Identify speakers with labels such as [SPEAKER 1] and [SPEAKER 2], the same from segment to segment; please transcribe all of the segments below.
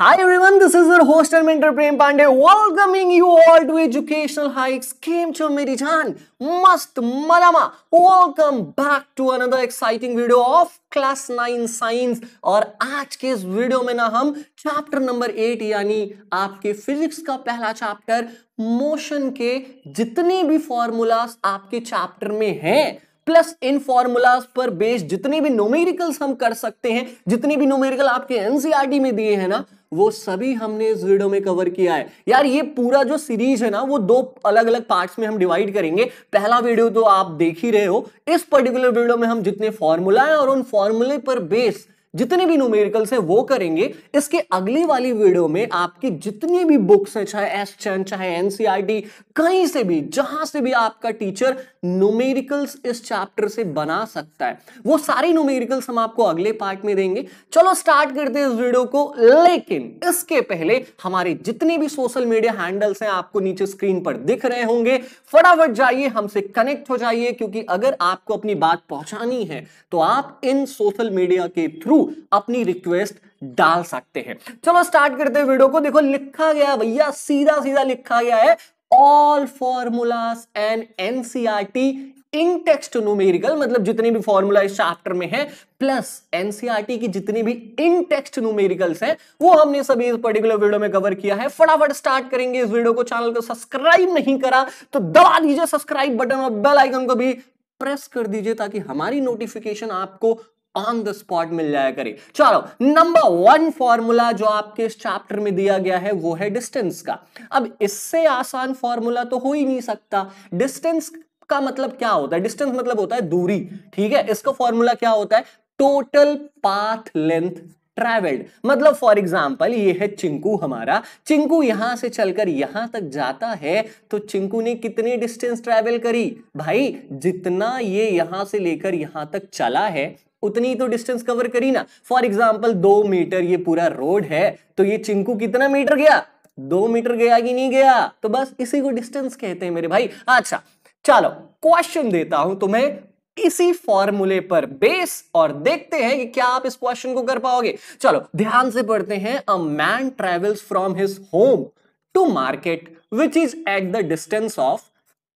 [SPEAKER 1] Hi everyone, this is your host and mentor Prem Pandey welcoming you all to Educational Hikes Came to मेरी जान मस्त madama welcome back to another exciting video of class nine science और आज के इस video में ना हम चैप्टर नंबर एट यानी आपके फिजिक्स का पहला चैप्टर मोशन के जितने भी फॉर्मूलाज आपके चैप्टर में हैं प्लस इन फॉर्मूलाज पर बेस्ड जितने भी नोमेरिकल्स हम कर सकते हैं जितने भी नोमेरिकल आपके एनसीआरटी में दिए हैं ना वो सभी हमने इस वीडियो में कवर किया है यार ये पूरा जो सीरीज है ना वो दो अलग अलग पार्ट्स में हम डिवाइड करेंगे पहला वीडियो तो आप देख ही रहे हो इस पर्टिकुलर वीडियो में हम जितने फॉर्मूला है और उन फॉर्मूले पर बेस जितने भी न्यूमेरिकल्स है वो करेंगे इसके अगली वाली वीडियो में आपकी जितनी भी बुक्स हैं चाहे एस चैन चाहे एनसीआरटी e कहीं से भी जहां से भी आपका टीचर न्यूमेरिकल्स इस चैप्टर से बना सकता है वो सारे नोमेरिकल्स हम आपको अगले पार्ट में देंगे चलो स्टार्ट करते हैं इस वीडियो को लेकिन इसके पहले हमारे जितने भी सोशल मीडिया हैंडल्स हैं आपको नीचे स्क्रीन पर दिख रहे होंगे फटाफट जाइए हमसे कनेक्ट हो जाइए क्योंकि अगर आपको अपनी बात पहुंचानी है तो आप इन सोशल मीडिया के थ्रू अपनी रिक्वेस्ट डाल सकते हैं चलो स्टार्ट करते हैं वीडियो को देखो लिखा गया भैया सीधा सीधा लिखा गया है all formulas and NCERT in text numerical मतलब जितने भी फॉर्मूला इस चैप्टर में है प्लस एनसीआरटी की जितनी भी इन टेक्स्ट न्यूमेरिकल्स हैं वो हमने सभी इस पर्टिकुलर वीडियो में कवर किया है फटाफट स्टार्ट करेंगे इस वीडियो को चैनल को सब्सक्राइब नहीं करा तो दबा दीजिए सब्सक्राइब बटन और बेल आइकन को भी प्रेस कर दीजिए ताकि हमारी नोटिफिकेशन आपको ऑन द स्पॉट मिल जाया करे चलो नंबर वन फॉर्मूला जो आपके इस चैप्टर में दिया गया है वो है डिस्टेंस का अब इससे आसान फॉर्मूला तो हो ही नहीं सकता डिस्टेंस का मतलब क्या होता है डिस्टेंस मतलब होता है दूरी ठीक है इसका फॉर्मूला क्या होता है टोटल पाथ लेंथ ट्रेवल्ड मतलब फॉर एग्जाम्पल ये है चिंकू हमारा चिंकू यहां से चलकर यहां तक जाता है तो चिंकू ने कितनी डिस्टेंस ट्रेवल करी भाई जितना ये यहां से लेकर यहां तक चला है उतनी तो डिस्टेंस कवर करी ना फॉर एग्जाम्पल दो मीटर ये पूरा रोड है तो ये चिंकू कितना मीटर गया दो मीटर गया कि नहीं गया तो बस इसी को डिस्टेंस कहते हैं मेरे भाई अच्छा चलो क्वेश्चन देता हूं तुम्हें इसी फॉर्मूले पर बेस और देखते हैं कि क्या आप इस क्वेश्चन को कर पाओगे चलो ध्यान से पढ़ते हैं a man travels from his home to market which is at the distance of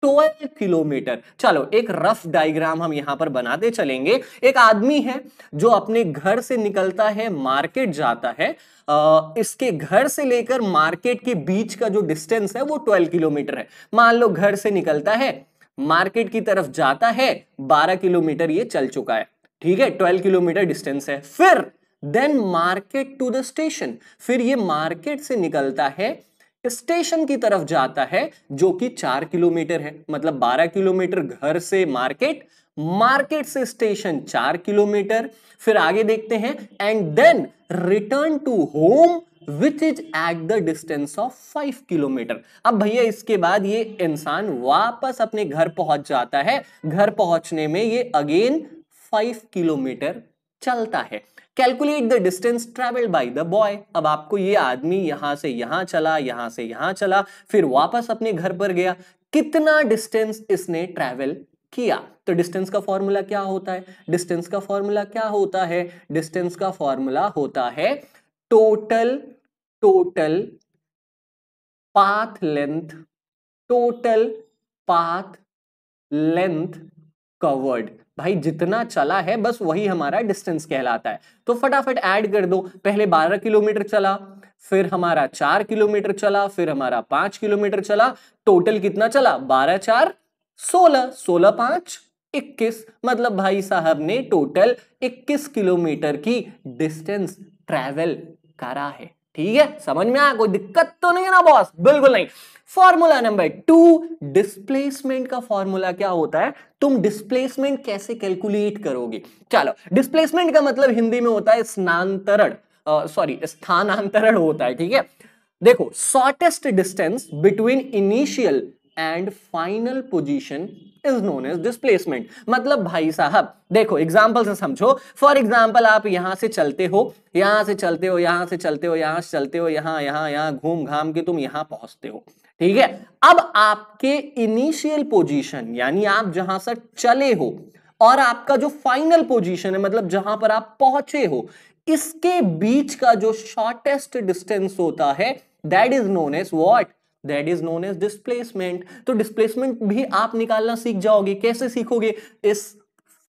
[SPEAKER 1] twelve kilometre चलो एक रफ डायग्राम हम यहां पर बनाते चलेंगे एक आदमी है जो अपने घर से निकलता है मार्केट जाता है आ, इसके घर से लेकर मार्केट के बीच का जो डिस्टेंस है वो 12 किलोमीटर है मान लो घर से निकलता है मार्केट की तरफ जाता है 12 किलोमीटर ये चल चुका है ठीक है 12 किलोमीटर डिस्टेंस है फिर then market to the station फिर ये मार्केट से निकलता है स्टेशन की तरफ जाता है जो कि चार किलोमीटर है मतलब बारह किलोमीटर घर से मार्केट मार्केट से स्टेशन चार किलोमीटर फिर आगे देखते हैं and then return to home which is at the distance of five kilometre अब भैया इसके बाद ये इंसान वापस अपने घर पहुंच जाता है घर पहुंचने में ये अगेन फाइव किलोमीटर चलता है calculate the distance travelled by the boy अब आपको ये आदमी यहां से यहां चला यहां से यहां चला फिर वापस अपने घर पर गया कितना डिस्टेंस इसने ट्रैवल किया तो डिस्टेंस का फॉर्मूला क्या होता है डिस्टेंस का फॉर्मूला क्या होता है डिस्टेंस का फॉर्मूला होता है total total path length total path length covered भाई जितना चला है बस वही हमारा डिस्टेंस कहलाता है तो फटाफट ऐड कर दो पहले 12 किलोमीटर चला फिर हमारा 4 किलोमीटर चला फिर हमारा 5 किलोमीटर चला टोटल कितना चला 12 चार 16 सोलह पांच 21 मतलब भाई साहब ने टोटल 21 किलोमीटर की डिस्टेंस ट्रेवल करा है ठीक है समझ में आया कोई दिक्कत तो नहीं है ना बॉस बिल्कुल नहीं फॉर्मूला नंबर टू डिस्प्लेसमेंट का फॉर्मूला क्या होता है तुम डिस्प्लेसमेंट कैसे कैलकुलेट करोगे चलो डिस्प्लेसमेंट का मतलब हिंदी में होता है स्नांतरण सॉरी स्थानांतरण होता है ठीक है देखो shortest distance between initial and final position is known as displacement मतलब भाई साहब देखो एग्जाम्पल से समझो फॉर एग्जाम्पल आप यहां से चलते हो यहां से चलते हो यहां से चलते हो यहां से चलते हो यहां यहां यहां घूम घाम के तुम यहां पहुंचते हो ठीक है अब आपके इनिशियल पोजिशन यानी आप जहां से चले हो और आपका जो फाइनल पोजिशन है मतलब जहां पर आप पहुंचे हो इसके बीच का जो शॉर्टेस्ट डिस्टेंस होता है that is known as what that is known as displacement तो डिस्प्लेसमेंट भी आप निकालना सीख जाओगे कैसे सीखोगे इस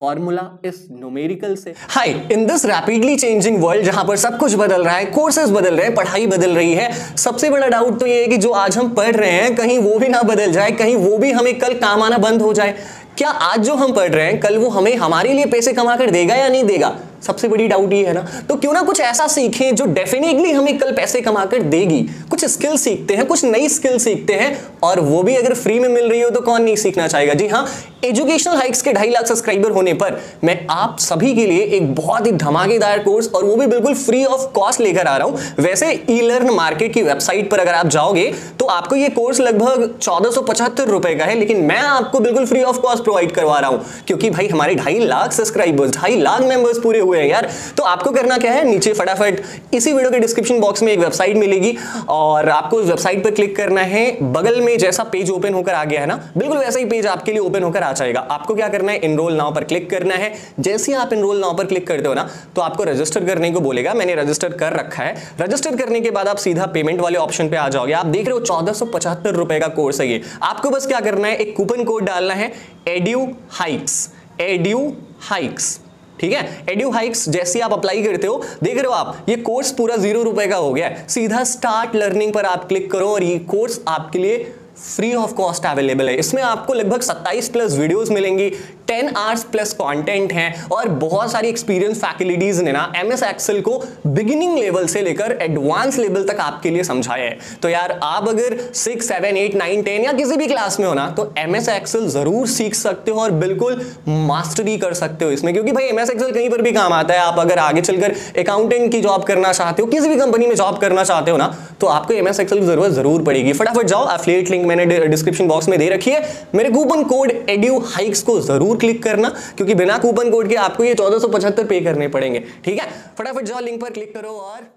[SPEAKER 1] फॉर्मूला इस न्यूमेरिकल से hi in this rapidly changing world जहां पर सब कुछ बदल रहा है कोर्सेज बदल रहे हैं पढ़ाई बदल रही है सबसे बड़ा डाउट तो ये है कि जो आज हम पढ़ रहे हैं कहीं वो भी ना बदल जाए कहीं वो भी हमें कल काम आना बंद हो जाए क्या आज जो हम पढ़ रहे हैं कल वो हमें हमारे लिए पैसे कमा कर देगा या नहीं देगा सबसे बड़ी डाउट ये है ना तो क्यों ना कुछ ऐसा सीखें जो डेफिनेटली हमें कल पैसे कमा कर देगी कुछ स्किल सीखते हैं कुछ नई स्किल सीखते हैं और वो भी अगर फ्री में मिल रही हो तो कौन नहीं सीखना चाहेगा जी हाँ एजुकेशनल हाइक्स के ढाई लाख सब्सक्राइबर होने पर मैं आप सभी के लिए एक बहुत ही धमाकेदार कोर्स और वो भी बिल्कुल फ्री ऑफ कॉस्ट लेकर आ रहा हूं वैसे ई लर्न मार्केट की वेबसाइट पर अगर आप जाओगे तो आपको ये कोर्स लगभग चौदह रुपए का है लेकिन मैं आपको बिल्कुल फ्री ऑफ कॉस्ट प्रोवाइड करवा रहा हूं क्योंकि भाई हमारे ढाई लाख सब्सक्राइबर्स ढाई लाख मेंबर्स पूरे हुए हुए हैं यार तो आपको करना क्या है नीचे फटाफट इसी वीडियो के डिस्क्रिप्शन बॉक्स में एक वेबसाइट मिलेगी और आपको उस वेबसाइट पर क्लिक करना है बगल में जैसा पेज ओपन होकर आ गया है ना बिल्कुल वैसा ही पेज आपके लिए ओपन होकर आ जाएगा आपको क्या करना है इनरोल नाव पर क्लिक करना है जैसे आप इनरोल नाव पर क्लिक करते हो ना तो आपको रजिस्टर करने को बोलेगा मैंने रजिस्टर कर रखा है रजिस्टर करने के बाद आप सीधा पेमेंट वाले ऑप्शन पर आ जाओगे आप देख रहे हो चौदह रुपए का कोर्स है ये आपको बस क्या करना है एक कूपन कोड डालना है एड्यू हाइक्स एड्यू हाइक्स ठीक है एड्यू हाइक्स जैसे आप अप्लाई करते हो देख रहे हो आप ये कोर्स पूरा जीरो रुपए का हो गया है सीधा स्टार्ट लर्निंग पर आप क्लिक करो और ये कोर्स आपके लिए फ्री ऑफ कॉस्ट अवेलेबल है इसमें आपको लगभग 27 प्लस वीडियोस मिलेंगी 10 आवर्स प्लस कंटेंट हैं और बहुत सारी एक्सपीरियंस फैकल्टीज ने ना एम एस एक्सेल को बिगिनिंग लेवल से लेकर एडवांस लेवल तक आपके लिए समझाया है तो यार आप अगर six seven eight nine ten या किसी भी क्लास में हो ना तो एम एस एक्सेल जरूर सीख सकते हो और बिल्कुल मास्टरी कर सकते हो इसमें क्योंकि भाई एम एस एक्सेल कहीं पर भी काम आता है आप अगर आगे चलकर अकाउंटेंट की जॉब करना चाहते हो किसी भी कंपनी में जॉब करना चाहते हो ना तो आपको एम एस एक्सेल की जरूरत जरूर पड़ेगी फटाफट जाओ एफिलेट लिंक लिंक मैंने डिस्क्रिप्शन बॉक्स में दे रखी है मेरे कूपन कोड एड्यू हाइक्स को जरूर क्लिक करना क्योंकि बिना कूपन कोड के आपको ये चौदह पे करने पड़ेंगे ठीक है फटाफट जाओ लिंक पर क्लिक करो और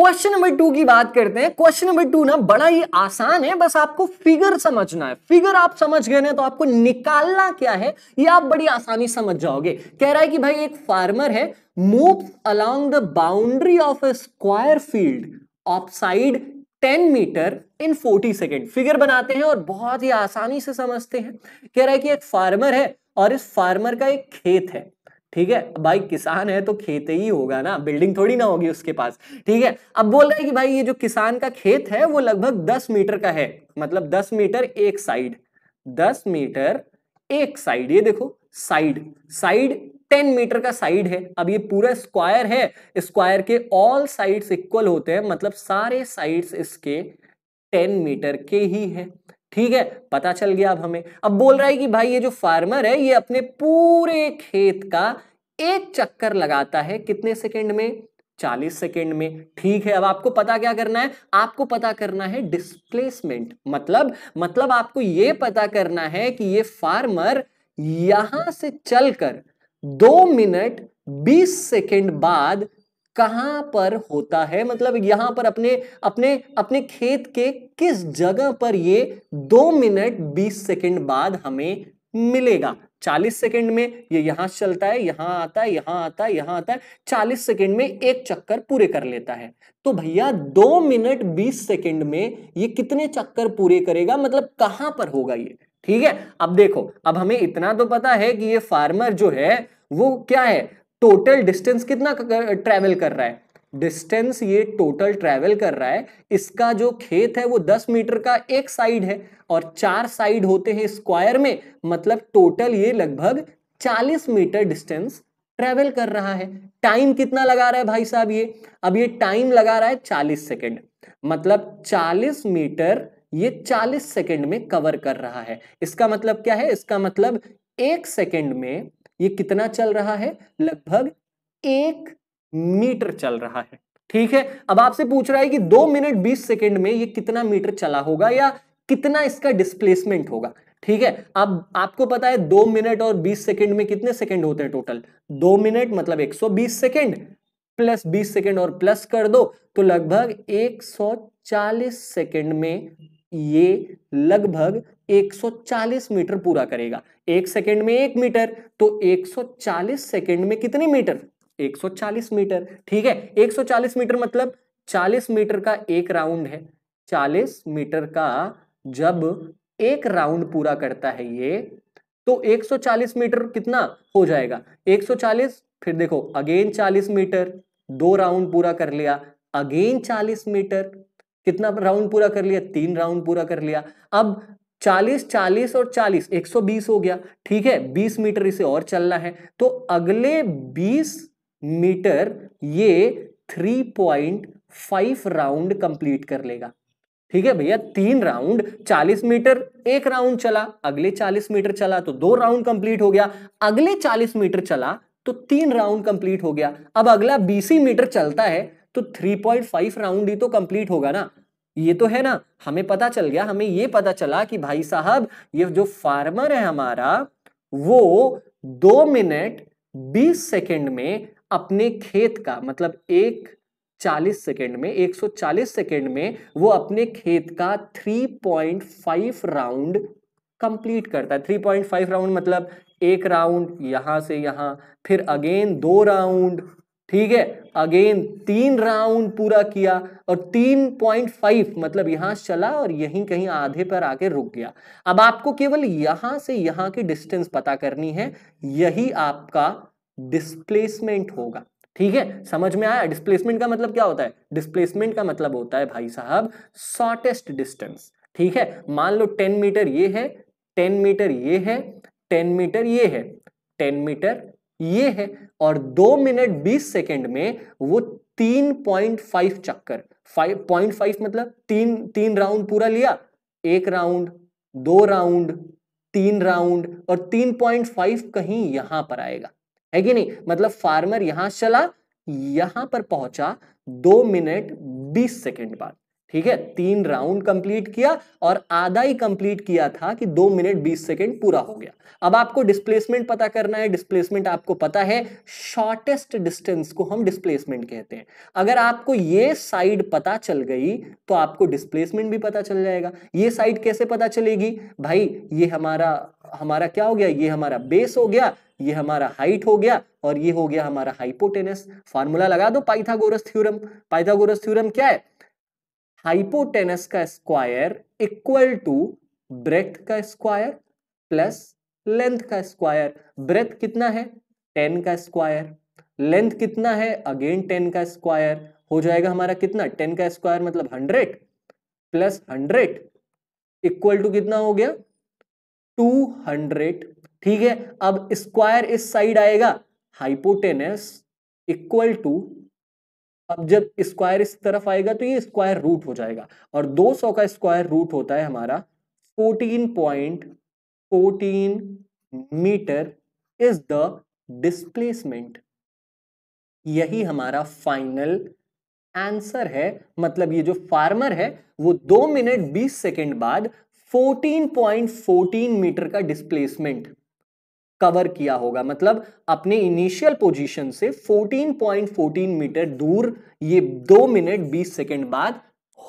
[SPEAKER 1] क्वेश्चन नंबर टू की बात करते हैं क्वेश्चन नंबर टू ना बड़ा ही आसान है बस आपको फिगर समझना है फिगर आप समझ गए ना तो आपको निकालना क्या है ये आप बड़ी आसानी समझ जाओगे कह रहा है कि भाई एक फार्मर है move along the boundary of a square field of side 10 metre in 40 second figure बनाते हैं और बहुत ही आसानी से समझते हैं कह रहा है कि एक फार्मर है और इस फार्मर का एक खेत है ठीक है भाई किसान है तो खेत ही होगा ना बिल्डिंग थोड़ी ना होगी उसके पास ठीक है अब बोल रहे हैं कि भाई ये जो किसान का खेत है वो लगभग 10 मीटर का है मतलब 10 मीटर एक साइड 10 मीटर एक साइड ये देखो साइड साइड टेन मीटर का साइड है अब ये पूरा स्क्वायर है स्क्वायर के ऑल साइड्स इक्वल होते हैं मतलब सारे साइड्स इसके 10 मीटर के ही है ठीक है पता चल गया अब हमें अब बोल रहा है कि भाई ये जो फार्मर है ये अपने पूरे खेत का एक चक्कर लगाता है कितने सेकेंड में 40 सेकेंड में ठीक है अब आपको पता क्या करना है आपको पता करना है डिस्प्लेसमेंट मतलब मतलब आपको ये पता करना है कि ये फार्मर यहां से चलकर दो मिनट बीस सेकेंड बाद कहां पर होता है मतलब यहां पर अपने अपने अपने खेत के किस जगह पर ये दो मिनट बीस सेकेंड बाद हमें मिलेगा चालीस सेकेंड में ये यहां चलता है यहां आता है यहां आता है यहां आता है चालीस सेकेंड में एक चक्कर पूरे कर लेता है तो भैया दो मिनट बीस सेकेंड में ये कितने चक्कर पूरे करेगा मतलब कहां पर होगा ये ठीक है अब देखो अब हमें इतना तो पता है कि ये फार्मर जो है वो क्या है टोटल डिस्टेंस कितना ट्रेवल कर रहा है डिस्टेंस ये टोटल ट्रेवल कर रहा है इसका जो खेत है वो 10 मीटर का एक साइड है और चार साइड होते हैं स्क्वायर में मतलब टोटल ये लगभग 40 मीटर डिस्टेंस ट्रेवल कर रहा है टाइम कितना लगा रहा है भाई साहब ये अब ये टाइम लगा रहा है 40 सेकेंड मतलब 40 मीटर ये 40 सेकंड में कवर कर रहा है इसका मतलब क्या है इसका मतलब एक सेकंड में ये कितना चल रहा है लगभग एक मीटर चल रहा है ठीक है अब आपसे पूछ रहा है कि दो मिनट बीस सेकेंड में ये कितना मीटर चला होगा या कितना इसका डिस्प्लेसमेंट होगा ठीक है अब आपको पता है दो मिनट और बीस सेकेंड में कितने सेकेंड होते हैं टोटल दो मिनट मतलब एक सौ बीस सेकेंड प्लस बीस सेकेंड और प्लस कर दो तो लगभग एक सौ चालीस सेकेंड में ये लगभग 140 मीटर पूरा करेगा एक सेकेंड में एक मीटर तो 140 सेकेंड में कितने मीटर 140 मीटर ठीक है 140 मीटर मतलब 40 मीटर का एक राउंड है 40 मीटर का जब एक राउंड पूरा करता है ये तो 140 मीटर कितना हो जाएगा 140 फिर देखो अगेन 40 मीटर दो राउंड पूरा कर लिया अगेन 40 मीटर कितना राउंड पूरा कर लिया तीन राउंड पूरा कर लिया अब 40, 40 और 40, 120 हो गया ठीक है 20 मीटर इसे और चलना है तो अगले 20 मीटर ये 3.5 राउंड कंप्लीट कर लेगा ठीक है भैया तीन राउंड 40 मीटर एक राउंड चला अगले 40 मीटर चला तो दो राउंड कंप्लीट हो गया अगले 40 मीटर चला तो तीन राउंड कंप्लीट हो गया अब अगला 20 मीटर चलता है तो 3.5 राउंड ही तो कंप्लीट होगा ना ये तो है ना हमें पता चल गया हमें ये पता चला कि भाई साहब ये जो फार्मर है हमारा वो दो मिनट बीस सेकेंड में अपने खेत का मतलब एक 40 सेकेंड में 140 सेकेंड में वो अपने खेत का 3.5 राउंड कंप्लीट करता है 3.5 राउंड मतलब एक राउंड यहां से यहां फिर अगेन दो राउंड ठीक है अगेन तीन राउंड पूरा किया और 3.5 मतलब यहां चला और यहीं कहीं आधे पर आके रुक गया अब आपको केवल यहां से यहां की डिस्टेंस पता करनी है यही आपका डिस्प्लेसमेंट होगा ठीक है समझ में आया डिस्प्लेसमेंट का मतलब क्या होता है डिस्प्लेसमेंट का मतलब होता है भाई साहब शॉर्टेस्ट डिस्टेंस ठीक है मान लो 10 मीटर ये है 10 मीटर ये है 10 मीटर ये है 10 मीटर ये है और दो मिनट बीस सेकेंड में वो तीन पॉइंट फाइव चक्कर फाइव पॉइंट फाइव मतलब तीन तीन राउंड पूरा लिया एक राउंड दो राउंड तीन राउंड और तीन पॉइंट फाइव कहीं यहां पर आएगा है कि नहीं मतलब फार्मर यहां चला यहां पर पहुंचा दो मिनट बीस सेकेंड बाद ठीक है तीन राउंड कंप्लीट किया और आधा ही कंप्लीट किया था कि दो मिनट बीस सेकेंड पूरा हो गया अब आपको डिस्प्लेसमेंट पता करना है डिस्प्लेसमेंट आपको पता है शॉर्टेस्ट डिस्टेंस को हम डिस्प्लेसमेंट कहते हैं अगर आपको ये साइड पता चल गई तो आपको डिस्प्लेसमेंट भी पता चल जाएगा ये साइड कैसे पता चलेगी भाई ये हमारा हमारा क्या हो गया ये हमारा बेस हो गया ये हमारा हाइट हो गया और ये हो गया हमारा हाइपोटेनस फार्मूला लगा दो पाइथागोरस थ्योरम पाइथागोरस थ्योरम क्या है हाइपोटेनस का स्क्वायर इक्वल टू ब्रेथ का स्क्वायर प्लस लेंथ का स्क्वायर ब्रेथ कितना है टेन का स्क्वायर लेंथ कितना है अगेन टेन का स्क्वायर हो जाएगा हमारा कितना टेन का स्क्वायर मतलब hundred plus hundred equal to कितना हो गया टू हंड्रेड ठीक है अब स्क्वायर इस साइड आएगा हाइपोटेनस इक्वल टू अब जब स्क्वायर इस तरफ आएगा तो ये स्क्वायर रूट हो जाएगा और 200 का स्क्वायर रूट होता है हमारा 14.14 मीटर इज द डिस्प्लेसमेंट यही हमारा फाइनल आंसर है मतलब ये जो फार्मर है वो दो मिनट बीस सेकेंड बाद 14.14 .14 मीटर का डिस्प्लेसमेंट कवर किया होगा मतलब अपने इनिशियल पोजीशन से 14.14 .14 मीटर दूर ये दो मिनट 20 सेकंड बाद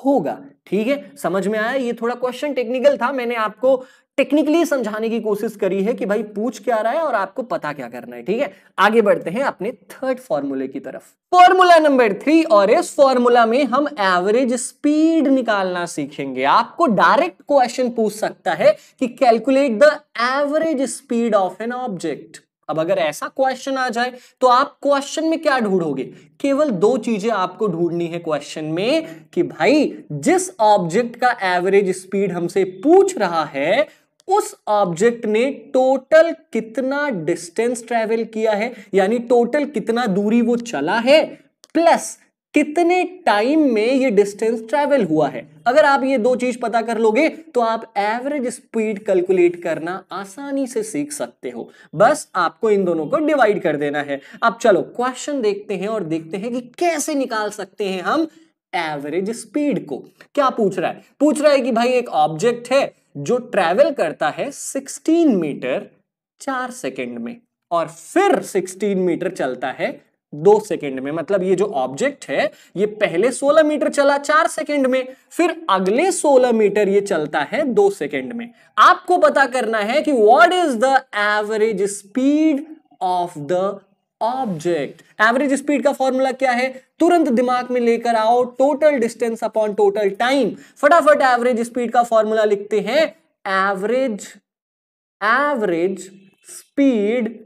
[SPEAKER 1] होगा ठीक है समझ में आया ये थोड़ा क्वेश्चन टेक्निकल था मैंने आपको टेक्निकली समझाने की कोशिश करी है कि भाई पूछ क्या रहा है और आपको पता क्या करना है ठीक है आगे बढ़ते हैं अपने थर्ड फॉर्मूले की तरफ फॉर्मूला नंबर थ्री और इस फॉर्मूला में हम एवरेज स्पीड निकालना सीखेंगे आपको डायरेक्ट क्वेश्चन पूछ सकता है कि calculate the average speed of an object अब अगर ऐसा क्वेश्चन आ जाए तो आप क्वेश्चन में क्या ढूंढोगे केवल दो चीजें आपको ढूंढनी है क्वेश्चन में कि भाई जिस ऑब्जेक्ट का एवरेज स्पीड हमसे पूछ रहा है उस ऑब्जेक्ट ने टोटल कितना डिस्टेंस ट्रेवल किया है यानी टोटल कितना दूरी वो चला है प्लस कितने टाइम में ये डिस्टेंस ट्रैवल हुआ है अगर आप ये दो चीज पता कर लोगे तो आप एवरेज स्पीड कैलकुलेट करना आसानी से सीख सकते हो बस आपको इन दोनों को डिवाइड कर देना है अब चलो क्वेश्चन देखते हैं और देखते हैं कि कैसे निकाल सकते हैं हम एवरेज स्पीड को क्या पूछ रहा है पूछ रहा है कि भाई एक ऑब्जेक्ट है जो ट्रैवल करता है 16 मीटर चार सेकेंड में और फिर 16 मीटर चलता है दो सेकेंड में मतलब ये जो ऑब्जेक्ट है ये पहले 16 मीटर चला चार सेकेंड में फिर अगले 16 मीटर ये चलता है दो सेकेंड में आपको पता करना है कि what is the average speed of the object average speed का फॉर्मूला क्या है तुरंत दिमाग में लेकर आओ total distance upon total time फटाफट एवरेज स्पीड का फॉर्मूला लिखते हैं average average speed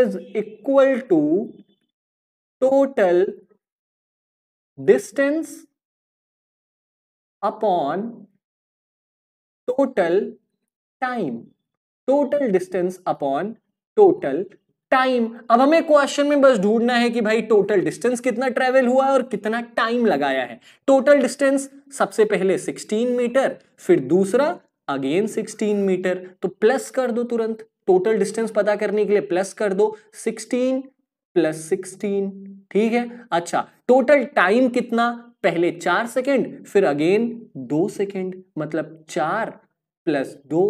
[SPEAKER 1] is equal to total distance upon total time total distance upon total time अब हमें क्वेश्चन में बस ढूंढना है कि भाई टोटल डिस्टेंस कितना ट्रेवल हुआ है और कितना टाइम लगाया है टोटल डिस्टेंस सबसे पहले 16 मीटर फिर दूसरा अगेन 16 मीटर तो प्लस कर दो तुरंत टोटल डिस्टेंस पता करने के लिए प्लस कर दो प्लस सिक्सटीन ठीक है अच्छा टोटल टाइम कितना पहले चार सेकेंड फिर अगेन दो सेकेंड मतलब चार प्लस दो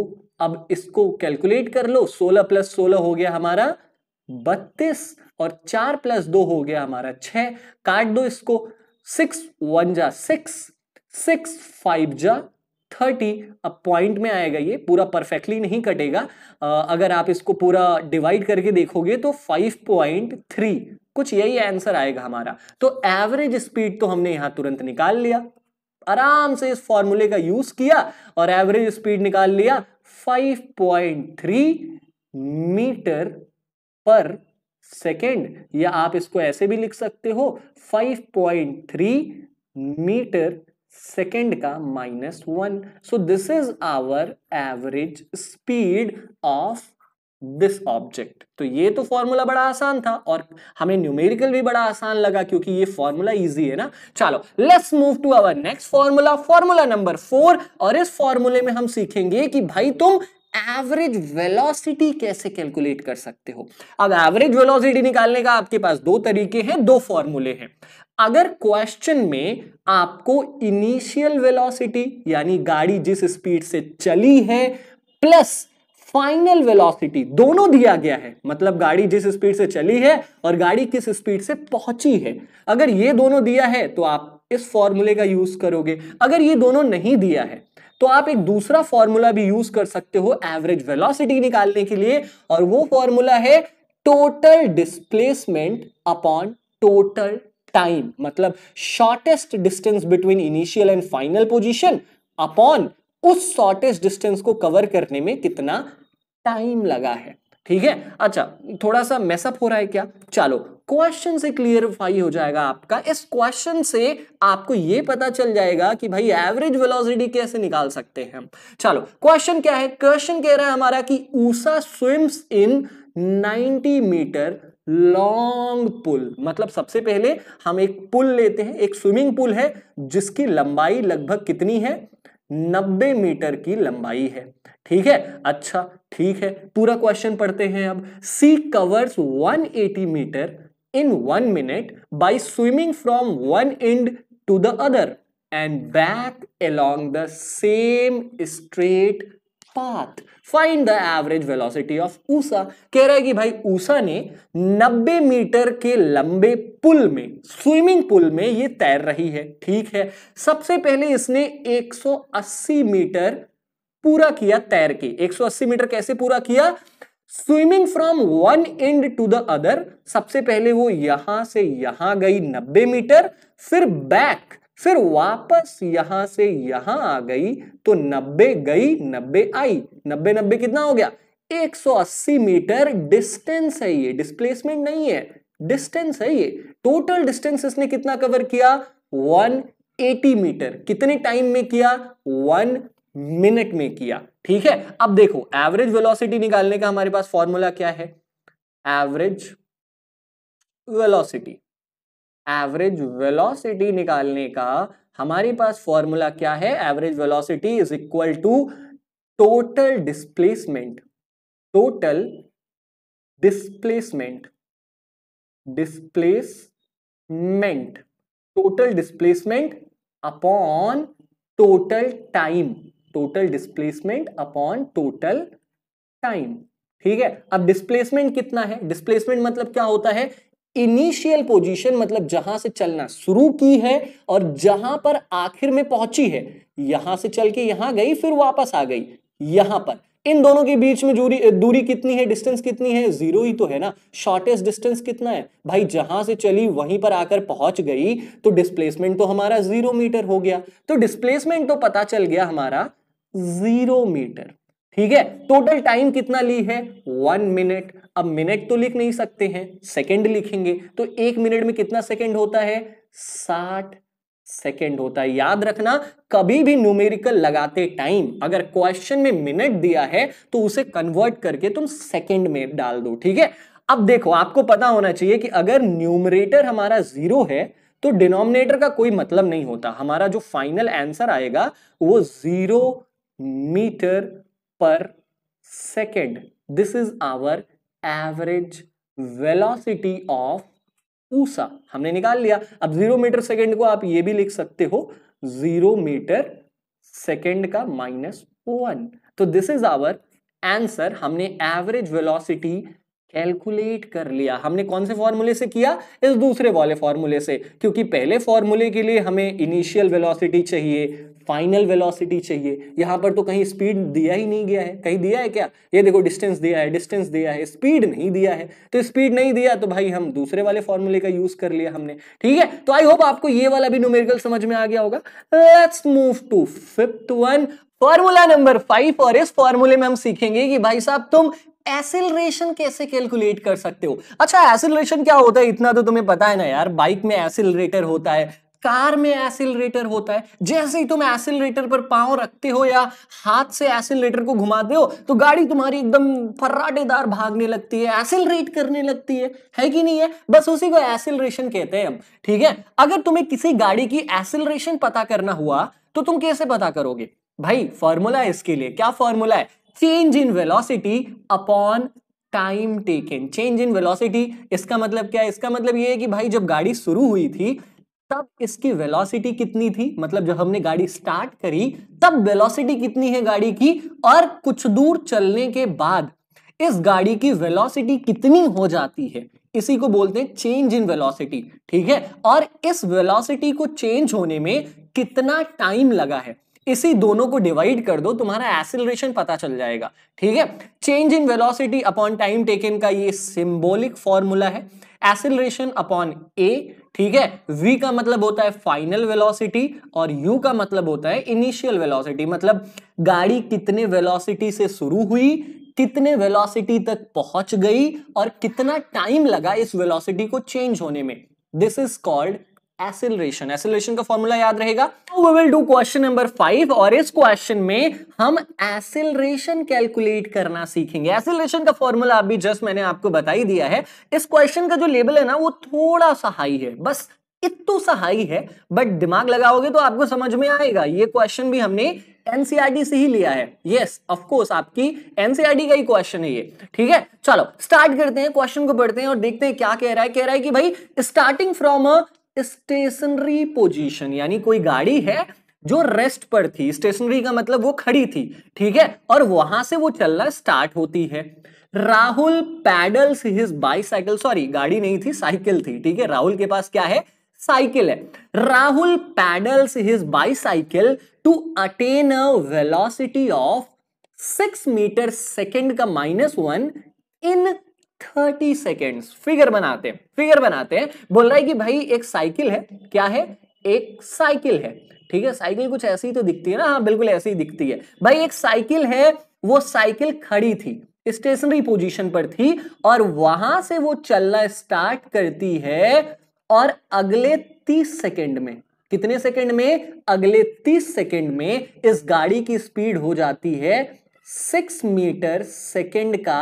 [SPEAKER 1] अब इसको कैलकुलेट कर लो सोलह प्लस सोलह हो गया हमारा बत्तीस और चार प्लस दो हो गया हमारा छह काट दो इसको सिक्स वन जा सिक्स सिक्स फाइव जा थर्टी अब पॉइंट में आएगा ये पूरा परफेक्टली नहीं कटेगा अगर आप इसको पूरा डिवाइड करके देखोगे तो फाइव पॉइंट थ्री कुछ यही आंसर आएगा हमारा तो एवरेज स्पीड तो हमने यहां तुरंत निकाल लिया आराम से इस फॉर्मूले का यूज किया और एवरेज स्पीड निकाल लिया 5.3 मीटर पर सेकेंड या आप इसको ऐसे भी लिख सकते हो 5.3 मीटर सेकेंड का minus one so this is our average speed of this object तो ये तो फॉर्मूला बड़ा आसान था और हमें न्यूमेरिकल भी बड़ा आसान लगा क्योंकि ये फॉर्मूला इजी है ना चलो let's move to our next formula formula number four और इस फॉर्मूले में हम सीखेंगे कि भाई तुम एवरेज वेलोसिटी कैसे कैलकुलेट कर सकते हो अब एवरेज वेलोसिटी निकालने का आपके पास दो तरीके हैं दो फॉर्मूले हैं अगर क्वेश्चन में आपको इनिशियल वेलोसिटी यानी गाड़ी जिस स्पीड से चली है प्लस फाइनल वेलोसिटी दोनों दिया गया है मतलब गाड़ी जिस स्पीड से चली है और गाड़ी किस स्पीड से पहुंची है अगर ये दोनों दिया है तो आप इस फॉर्मूले का यूज करोगे अगर ये दोनों नहीं दिया है तो आप एक दूसरा फॉर्मूला भी यूज कर सकते हो एवरेज वेलोसिटी निकालने के लिए और वो फॉर्मूला है total displacement upon total time मतलब shortest distance between initial and final position upon उस शॉर्टेस्ट डिस्टेंस को कवर करने में कितना टाइम लगा है ठीक है अच्छा थोड़ा सा मैसअप हो रहा है क्या चलो क्वेश्चन से क्लियरफाई हो जाएगा आपका इस क्वेश्चन से आपको यह पता चल जाएगा कि भाई एवरेज वेलोसिटी कैसे निकाल सकते हैं चलो क्वेश्चन क्या है क्वेश्चन कह रहा है हमारा कि Usha swims in 90 metre long pool मतलब सबसे पहले हम एक पुल लेते हैं एक स्विमिंग पुल है जिसकी लंबाई लगभग कितनी है 90 मीटर की लंबाई है ठीक है अच्छा ठीक है पूरा क्वेश्चन पढ़ते हैं अब she covers 180 metre in one minute by swimming from one end to the other end back along the same straight path find the average velocity of Usha कह रहा है कि भाई ऊषा ने 90 मीटर के लंबे पुल में स्विमिंग पुल में ये तैर रही है ठीक है सबसे पहले इसने 180 मीटर पूरा किया तैर के 180 मीटर कैसे पूरा किया swimming from one end to the other सबसे पहले वो यहां से यहां गई 90 मीटर फिर बैक फिर वापस यहां से यहां आ गई तो 90 गई 90 आई 90 90 कितना हो गया 180 मीटर डिस्टेंस है ये डिस्प्लेसमेंट नहीं है डिस्टेंस है ये टोटल डिस्टेंस इसने कितना कवर किया 180 मीटर कितने टाइम में किया वन मिनट में किया ठीक है अब देखो एवरेज वेलोसिटी निकालने का हमारे पास फॉर्मूला क्या है एवरेज वेलोसिटी एवरेज वेलोसिटी निकालने का हमारे पास फॉर्मूला क्या है average velocity is equal to total displacement total displacement displacement total displacement upon total time total displacement upon total time ठीक है अब डिस्प्लेसमेंट कितना है डिस्प्लेसमेंट मतलब क्या होता है इनिशियल पोजीशन मतलब जहां से चलना शुरू की है और जहां पर आखिर में पहुंची है यहां से चल के यहां गई फिर वापस आ गई यहां पर इन दोनों के बीच में दूरी दूरी कितनी है डिस्टेंस कितनी है जीरो ही तो है ना शॉर्टेस्ट डिस्टेंस कितना है भाई जहां से चली वहीं पर आकर पहुंच गई तो डिस्प्लेसमेंट तो हमारा जीरो मीटर हो गया तो डिस्प्लेसमेंट तो पता चल गया हमारा जीरो मीटर ठीक है टोटल टाइम कितना ली है वन मिनट अब मिनट तो लिख नहीं सकते हैं सेकंड लिखेंगे तो एक मिनट में कितना सेकंड होता है साठ सेकंड होता है याद रखना कभी भी न्यूमेरिकल लगाते टाइम अगर क्वेश्चन में मिनट दिया है तो उसे कन्वर्ट करके तुम सेकंड में डाल दो ठीक है अब देखो आपको पता होना चाहिए कि अगर न्यूमरेटर हमारा जीरो है तो डिनोमिनेटर का कोई मतलब नहीं होता हमारा जो फाइनल आंसर आएगा वो जीरो मीटर पर second this is our average velocity of Usha हमने निकाल लिया अब जीरो मीटर सेकेंड को आप ये भी लिख सकते हो जीरो मीटर सेकेंड का माइनस वन तो दिस इज आवर आंसर हमने एवरेज वेलोसिटी कैलकुलेट कर लिया हमने कौन से फॉर्मूले से किया इस दूसरे वाले फॉर्मूले से क्योंकि पहले फॉर्मूले के लिए हमें इनिशियल वेलोसिटी चाहिए फाइनल वेलोसिटी चाहिए यहां पर तो कहीं स्पीड दिया ही नहीं गया है कहीं दिया है क्या ये देखो डिस्टेंस दिया है डिस्टेंस दिया है स्पीड नहीं दिया है तो स्पीड नहीं दिया तो भाई हम दूसरे वाले फॉर्मूले का यूज कर लिया हमने ठीक है तो आई होप आपको ये वाला भी न्यूमेरिकल समझ में आ गया होगा let's move to fifth one formula number five और इस फॉर्मूले में हम सीखेंगे कि भाई साहब तुम एसिलेशन कैसे कैलकुलेट कर सकते हो अच्छा एसिलेशन क्या होता है इतना तो तुम्हें पता है ना यार बाइक में एसिलेटर होता है कार में एसिलेटर होता है जैसे ही तुम एसिलेटर पर पांव रखते हो या हाथ से एसिलेटर को घुमाते हो तो गाड़ी तुम्हारी एकदम फर्राटेदार भागने लगती है एसिलेट करने लगती है है कि नहीं है बस उसी को एसिलेशन कहते हैं हम ठीक है अगर तुम्हें किसी गाड़ी की एसिलेशन पता करना हुआ तो तुम कैसे पता करोगे भाई फॉर्मूला है इसके लिए क्या फॉर्मूला है change in velocity upon time taken change in velocity इसका मतलब क्या है इसका मतलब ये है कि भाई जब गाड़ी शुरू हुई थी तब इसकी वेलोसिटी कितनी थी मतलब जब हमने गाड़ी स्टार्ट करी तब वेलोसिटी कितनी है गाड़ी की और कुछ दूर चलने के बाद इस गाड़ी की वेलोसिटी कितनी हो जाती है इसी को बोलते हैं चेंज इन वेलोसिटी ठीक है और इस वेलोसिटी को चेंज होने में कितना टाइम लगा है इसी दोनों को डिवाइड कर दो तुम्हारा एसिलेशन पता चल जाएगा ठीक है change in velocity upon time taken का ये सिंबॉलिक फॉर्मूला है एसिलेशन अपॉन ए ठीक है v का मतलब होता है फाइनल वेलोसिटी और u का मतलब होता है इनिशियल वेलोसिटी मतलब गाड़ी कितने वेलोसिटी से शुरू हुई कितने वेलोसिटी तक पहुंच गई और कितना टाइम लगा इस वेलोसिटी को चेंज होने में this is called acceleration acceleration का फॉर्मूला याद रहेगा we will do question number five और इस क्वेश्चन में हम एसिलेशन कैलकुलेट करना सीखेंगे एसिलेशन का फॉर्मूला अभी जस्ट मैंने आपको बताई दिया है इस क्वेश्चन का जो लेवल है ना वो थोड़ा सा हाई है बस इतू सा हाई है बट दिमाग लगाओगे तो आपको समझ में आएगा ये क्वेश्चन भी हमने एनसीईआरटी e से ही लिया है यस ऑफ कोर्स आपकी एनसीईआरटी e का ही क्वेश्चन है ये ठीक है चलो स्टार्ट करते हैं क्वेश्चन को पढ़ते हैं और देखते हैं क्या कह रहा है कह रहा है कि भाई starting from a stationary position यानी कोई गाड़ी है जो रेस्ट पर थी स्टेशनरी का मतलब वो खड़ी थी ठीक है और वहां से वो चलना स्टार्ट होती है Rahul pedals his bicycle sorry गाड़ी नहीं थी साइकिल थी ठीक है राहुल के पास क्या है साइकिल है Rahul pedals his bicycle to attain a velocity of six metre second का minus one in thirty seconds figure बनाते हैं फिगर बनाते हैं बोल रहा है कि भाई एक साइकिल है क्या है एक साइकिल है ठीक है साइकिल कुछ ऐसी तो दिखती है ना हाँ बिल्कुल ऐसी ही दिखती है भाई एक साइकिल है वो साइकिल खड़ी थी स्टेशनरी पोजीशन पर थी और वहां से वो चलना स्टार्ट करती है और अगले तीस सेकेंड में कितने सेकेंड में अगले तीस सेकेंड में इस गाड़ी की स्पीड हो जाती है सिक्स मीटर सेकेंड का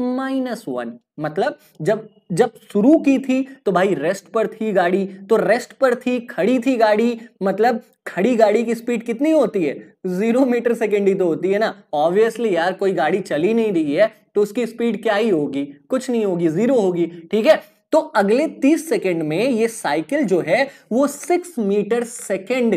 [SPEAKER 1] माइनस वन मतलब जब जब शुरू की थी तो भाई रेस्ट पर थी गाड़ी तो रेस्ट पर थी खड़ी थी गाड़ी मतलब खड़ी गाड़ी की स्पीड कितनी होती है जीरो मीटर सेकेंड ही तो होती है ना ऑब्वियसली यार कोई गाड़ी चली नहीं रही है तो उसकी स्पीड क्या ही होगी कुछ नहीं होगी जीरो होगी ठीक है तो अगले 30 सेकेंड में ये साइकिल जो है वो 6 मीटर सेकेंड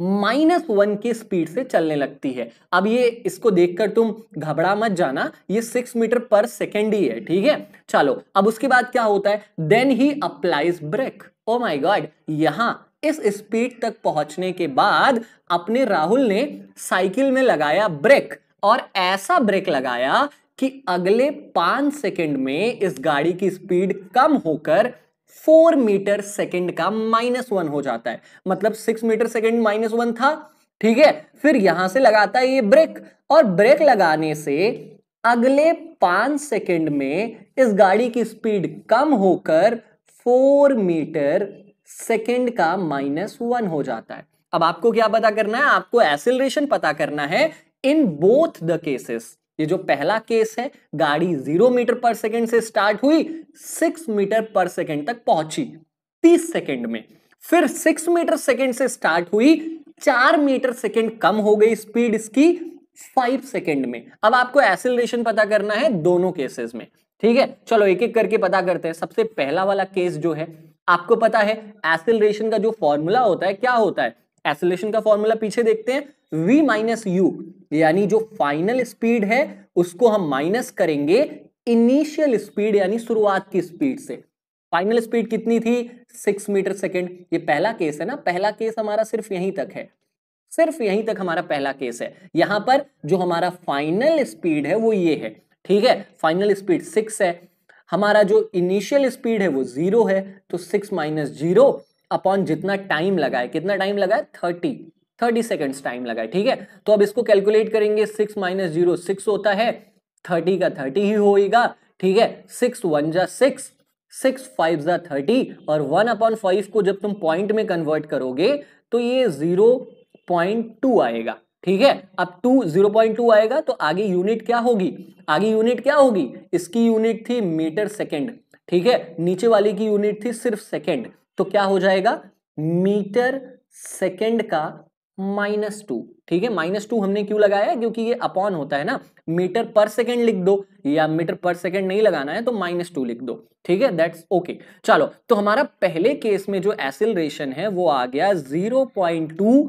[SPEAKER 1] माइनस वन की स्पीड से चलने लगती है अब ये इसको देखकर तुम घबरा मत जाना ये सिक्स मीटर पर सेकेंड ही है ठीक है चलो अब उसके बाद क्या होता है then he applies brake oh my god यहां इस स्पीड तक पहुंचने के बाद अपने राहुल ने साइकिल में लगाया ब्रेक और ऐसा ब्रेक लगाया कि अगले पांच सेकेंड में इस गाड़ी की स्पीड कम होकर फोर मीटर सेकेंड का माइनस वन हो जाता है मतलब six metre second minus one था ठीक है फिर यहां से लगाता है ये ब्रेक और ब्रेक लगाने से अगले पांच सेकेंड में इस गाड़ी की स्पीड कम होकर फोर मीटर सेकेंड का माइनस वन हो जाता है अब आपको क्या पता करना है आपको एसिलेशन पता करना है इन बोथ द केसेस ये जो पहला केस है गाड़ी जीरो मीटर पर सेकेंड से स्टार्ट हुई सिक्स मीटर पर सेकेंड तक पहुंची तीस सेकेंड में फिर सिक्स मीटर सेकेंड से स्टार्ट हुई चार मीटर सेकेंड कम हो गई स्पीड इसकी फाइव सेकेंड में अब आपको एसिलेशन पता करना है दोनों केसेस में ठीक है चलो एक एक करके पता करते हैं सबसे पहला वाला केस जो है आपको पता है एसिलेशन का जो फॉर्मूला होता है क्या होता है एसिलेशन का फॉर्मूला पीछे देखते हैं v माइनस यू यानी जो फाइनल स्पीड है उसको हम माइनस करेंगे इनिशियल स्पीड यानी शुरुआत की स्पीड से फाइनल स्पीड कितनी थी सिक्स मीटर सेकेंड ये पहला केस है ना पहला केस हमारा सिर्फ यहीं तक है सिर्फ यहीं तक हमारा पहला केस है यहां पर जो हमारा फाइनल स्पीड है वो ये है ठीक है फाइनल स्पीड सिक्स है हमारा जो इनिशियल स्पीड है वो जीरो है तो सिक्स माइनस जीरो अपॉन जितना टाइम लगा है कितना टाइम लगा है थर्टी थर्टी सेकेंड्स टाइम लगा है ठीक है तो अब इसको कैलकुलेट करेंगे सिक्स माइनस जीरो सिक्स होता है थर्टी का थर्टी ही होगा ठीक है सिक्स वन जा सिक्स सिक्स फाइव जा थर्टी और वन अपॉन फाइव को जब तुम पॉइंट में कन्वर्ट करोगे तो ये जीरो पॉइंट टू आएगा ठीक है अब टू जीरो पॉइंट टू आएगा तो आगे यूनिट क्या होगी आगे यूनिट क्या होगी इसकी यूनिट थी मीटर सेकेंड ठीक है नीचे वाले की यूनिट थी सिर्फ सेकेंड तो क्या हो जाएगा मीटर सेकेंड का माइनस टू ठीक है माइनस टू हमने क्यों लगाया क्योंकि ये अपॉन होता है ना मीटर पर सेकेंड लिख दो या मीटर पर सेकेंड नहीं लगाना है तो माइनस टू लिख दो ठीक है दैट्स ओके चलो तो हमारा पहले केस में जो एसिलेशन है वो आ गया zero point two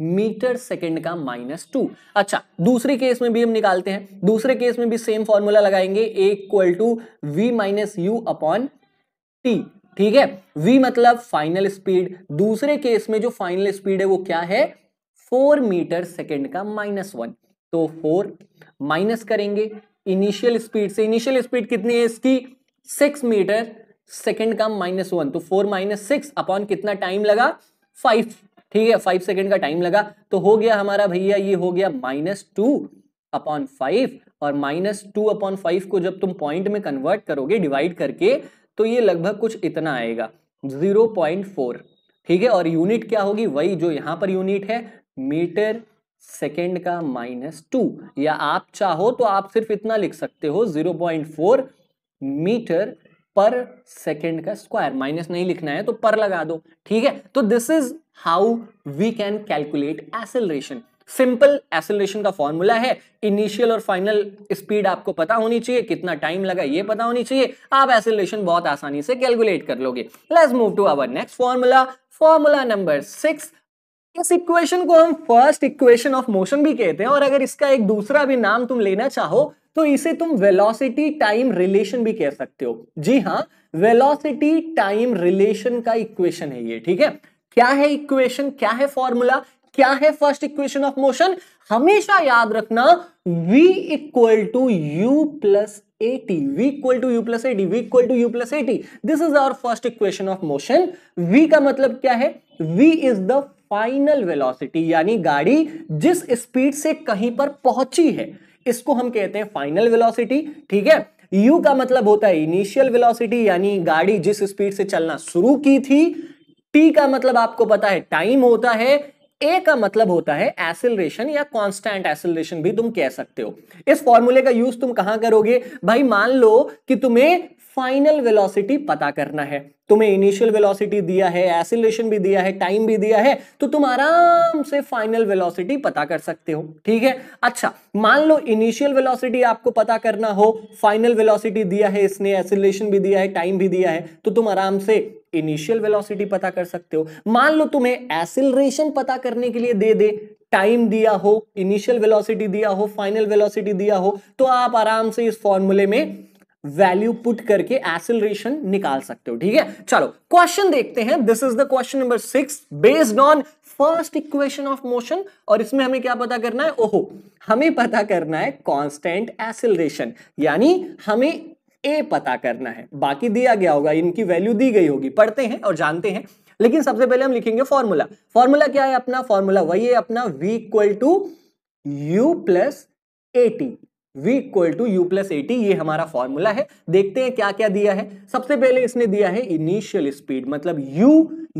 [SPEAKER 1] metre second का माइनस टू अच्छा दूसरे केस में भी हम निकालते हैं दूसरे केस में भी सेम फॉर्मूला लगाएंगे equal to v minus u upon t ठीक है v मतलब फाइनल स्पीड दूसरे केस में जो फाइनल स्पीड है वो क्या है फोर मीटर सेकेंड का माइनस वन तो फोर माइनस करेंगे इनिशियल स्पीड से इनिशियल स्पीड कितनी है इसकी सिक्स मीटर सेकेंड का माइनस वन तो फोर माइनस सिक्स अपॉन कितना टाइम लगा फाइव ठीक है फाइव सेकेंड का टाइम लगा तो हो गया हमारा भैया ये हो गया माइनस टू अपॉन फाइव और माइनस टू अपॉन फाइव को जब तुम पॉइंट में कन्वर्ट करोगे डिवाइड करके तो ये लगभग कुछ इतना आएगा जीरो पॉइंट फोर ठीक है और यूनिट क्या होगी वही जो यहां पर यूनिट है मीटर सेकेंड का माइनस टू या आप चाहो तो आप सिर्फ इतना लिख सकते हो जीरो पॉइंट फोर मीटर पर सेकेंड का स्क्वायर माइनस नहीं लिखना है तो पर लगा दो ठीक है तो this is how we can calculate acceleration simple acceleration का फॉर्मूला है इनिशियल और फाइनल स्पीड आपको पता होनी चाहिए कितना टाइम लगा ये पता होनी चाहिए आप एसेलरेशन बहुत आसानी से कैलकुलेट कर लोगे let's move to our next formula formula number six इस इक्वेशन को हम फर्स्ट इक्वेशन ऑफ मोशन भी कहते हैं और अगर इसका एक दूसरा भी नाम तुम लेना चाहो तो इसे तुम वेलोसिटी टाइम रिलेशन भी कह सकते हो जी हाँ वेलोसिटी टाइम रिलेशन का इक्वेशन है ये ठीक है क्या है इक्वेशन क्या है फॉर्मूला क्या है फर्स्ट इक्वेशन ऑफ मोशन हमेशा याद रखना v equal to u plus a t v equal to u plus a t v equal to u plus a t this is our first equation of motion v का मतलब क्या है v is the final velocity यानी गाड़ी जिस speed से कहीं पर पहुंची है इसको हम कहते हैं फाइनल वेलोसिटी ठीक है यू का मतलब होता है इनिशियल वेलोसिटी यानी गाड़ी जिस स्पीड से चलना शुरू की थी टी का मतलब आपको पता है टाइम होता है ए का मतलब होता है एसिलेशन या कांस्टेंट एसिलेशन भी तुम कह सकते हो इस फॉर्मूले का यूज तुम कहां करोगे भाई मान लो कि तुम्हें फाइनल वेलोसिटी पता करना है तुम्हें इनिशियल वेलोसिटी दिया है एसिलेशन भी दिया है टाइम भी दिया है तो तुम आराम से फाइनल वेलोसिटी पता कर सकते हो ठीक है अच्छा मान लो इनिशियल वेलोसिटी आपको पता करना हो फाइनल वेलोसिटी दिया है इसने एसिलेशन भी दिया है टाइम भी दिया है तो तुम आराम से इनिशियल वेलोसिटी पता कर सकते हो मान लो तुम्हें एसिलेशन पता करने के लिए दे दे टाइम दिया हो इनिशियल वेलोसिटी दिया हो फाइनल वेलोसिटी दिया हो तो आप आराम से इस फॉर्मूले में वैल्यू पुट करके एसिलरेशन निकाल सकते हो ठीक है चलो क्वेश्चन देखते हैं this is the question number six based on first equation of motion और इसमें हमें क्या पता करना है ओहो हमें पता करना है कांस्टेंट एसिलरेशन यानी हमें ए पता करना है बाकी दिया गया होगा इनकी वैल्यू दी गई होगी पढ़ते हैं और जानते हैं लेकिन सबसे पहले हम लिखेंगे फॉर्मूला फॉर्मूला क्या है अपना फॉर्मूला वही है अपना v equal to u plus a t v equal to u plus a t ये हमारा फॉर्मूला है देखते हैं क्या क्या दिया है सबसे पहले इसने दिया है इनिशियल स्पीड मतलब u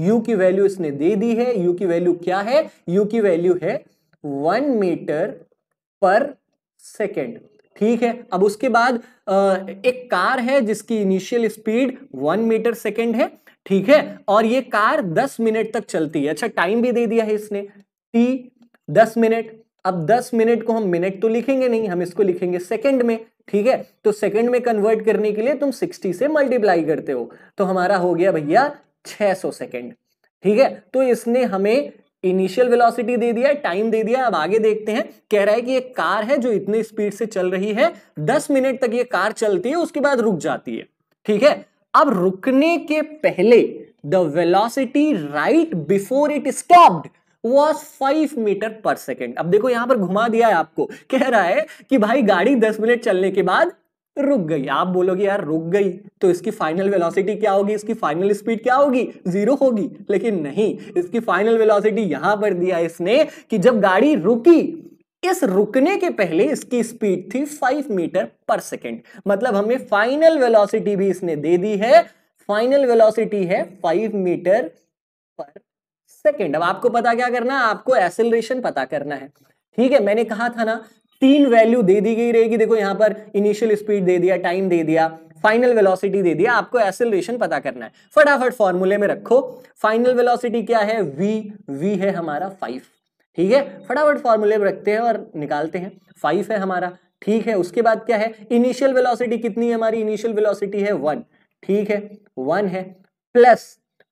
[SPEAKER 1] u की वैल्यू इसने दे दी है u की वैल्यू क्या है u की वैल्यू है वन मीटर पर सेकेंड ठीक है अब उसके बाद एक कार है जिसकी initial speed one metre second है ठीक है और ये कार दस मिनट तक चलती है अच्छा टाइम भी दे दिया है इसने टी दस मिनट अब 10 मिनट को हम मिनट तो लिखेंगे नहीं हम इसको लिखेंगे सेकंड में ठीक है तो सेकंड में कन्वर्ट करने के लिए तुम 60 से मल्टीप्लाई करते हो तो हमारा हो गया भैया 600 सेकेंड ठीक है तो इसने हमें इनिशियल वेलोसिटी दे दिया टाइम दे दिया अब आगे देखते हैं कह रहा है कि एक कार है जो इतने स्पीड से चल रही है दस मिनट तक ये कार चलती है उसके बाद रुक जाती है ठीक है अब रुकने के पहले the velocity right before it stopped was five metre पर सेकेंड अब देखो यहां पर घुमा दिया है आपको कह रहा है कि भाई गाड़ी दस मिनट चलने के बाद रुक गई आप बोलोगे यार रुक गई तो इसकी फाइनल वेलोसिटी क्या होगी इसकी फाइनल स्पीड क्या होगी जीरो होगी लेकिन नहीं इसकी फाइनल वेलोसिटी यहां पर दिया इसने कि जब गाड़ी रुकी इस रुकने के पहले इसकी स्पीड थी फाइव मीटर पर सेकेंड मतलब हमें फाइनल वेलोसिटी भी इसने दे दी है फाइनल वेलोसिटी है फाइव मीटर पर सेकेंड अब आपको पता क्या करना है आपको एसेलरेशन पता करना है ठीक है मैंने कहा था ना तीन वैल्यू दे दी गई रहेगी देखो यहां पर इनिशियल स्पीड दे दिया टाइम दे दिया फाइनल वेलोसिटी दे दिया आपको एसेलरेशन पता करना है फटाफट फॉर्मूले में रखो फाइनल वेलोसिटी क्या है v v है हमारा फाइव ठीक है फटाफट फॉर्मूले में रखते हैं और निकालते हैं फाइव है हमारा ठीक है उसके बाद क्या है इनिशियल वेलोसिटी कितनी है हमारी इनिशियल वेलोसिटी है वन ठीक है वन है प्लस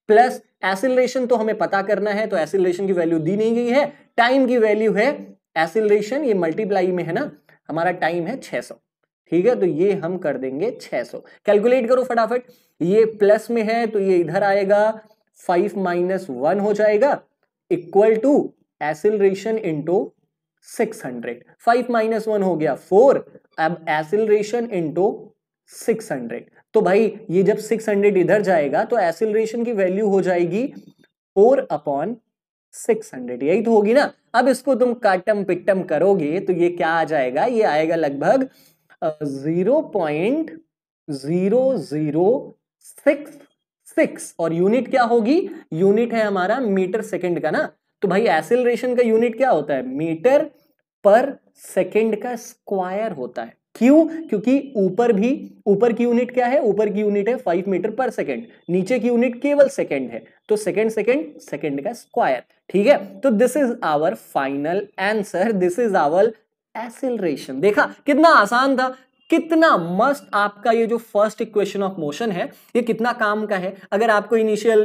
[SPEAKER 1] प्लस एसिलेशन तो हमें पता करना है तो एसिलेशन की वैल्यू दी नहीं गई है टाइम की वैल्यू है एसिलेशन ये मल्टीप्लाई में है ना हमारा टाइम है 600 ठीक है तो ये हम कर देंगे 600 कैलकुलेट करो फटाफट ये प्लस में है तो ये इधर आएगा फाइव माइनस वन हो जाएगा equal to acceleration into six hundred five minus one हो गया फोर अब एसिलेशन इंटू सिक्स हंड्रेड तो भाई ये जब 600 इधर जाएगा तो एसिलेशन की वैल्यू हो जाएगी फोर अपॉन सिक्स हंड्रेड यही तो होगी ना अब इसको तुम काटम पिटम करोगे तो ये क्या आ जाएगा ये आएगा लगभग zero point zero zero six six और यूनिट क्या होगी यूनिट है हमारा मीटर सेकंड का ना तो भाई एसिलेशन का यूनिट क्या होता है मीटर पर सेकंड का स्क्वायर होता है क्यों क्योंकि ऊपर भी ऊपर की यूनिट क्या है ऊपर की यूनिट है फाइव मीटर पर सेकेंड नीचे की यूनिट केवल सेकेंड है तो सेकेंड सेकेंड सेकेंड का स्क्वायर ठीक है तो this is our final answer this is our acceleration देखा कितना आसान था कितना मस्त आपका ये जो फर्स्ट इक्वेशन ऑफ मोशन है ये कितना काम का है अगर आपको इनिशियल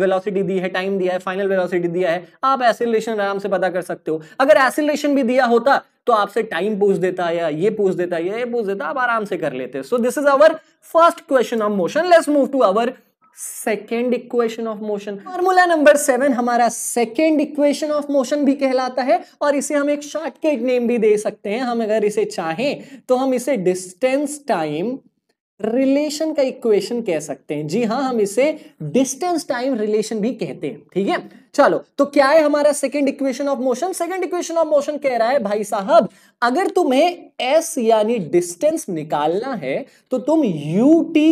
[SPEAKER 1] वेलोसिटी uh, uh, दी है टाइम दिया है फाइनल वेलोसिटी दिया है आप एसिलेशन आराम से पता कर सकते हो अगर एसिलेशन भी दिया होता तो आपसे टाइम पूछ देता या ये पूछ देता या ये पूछ देता आप आराम से कर लेते so this is our first question of motion let's move to our second equation of motion formula number seven हमारा सेकेंड इक्वेशन ऑफ मोशन भी कहलाता है और इसे हम एक शॉर्टकट नेम भी दे सकते हैं हम अगर इसे चाहें तो हम इसे डिस्टेंस टाइम रिलेशन का इक्वेशन कह सकते हैं जी हाँ हम इसे डिस्टेंस टाइम रिलेशन भी कहते हैं ठीक है चलो तो क्या है हमारा second equation of motion second equation of motion कह रहा है भाई साहब अगर तुम्हें एस यानी डिस्टेंस निकालना है तो तुम u t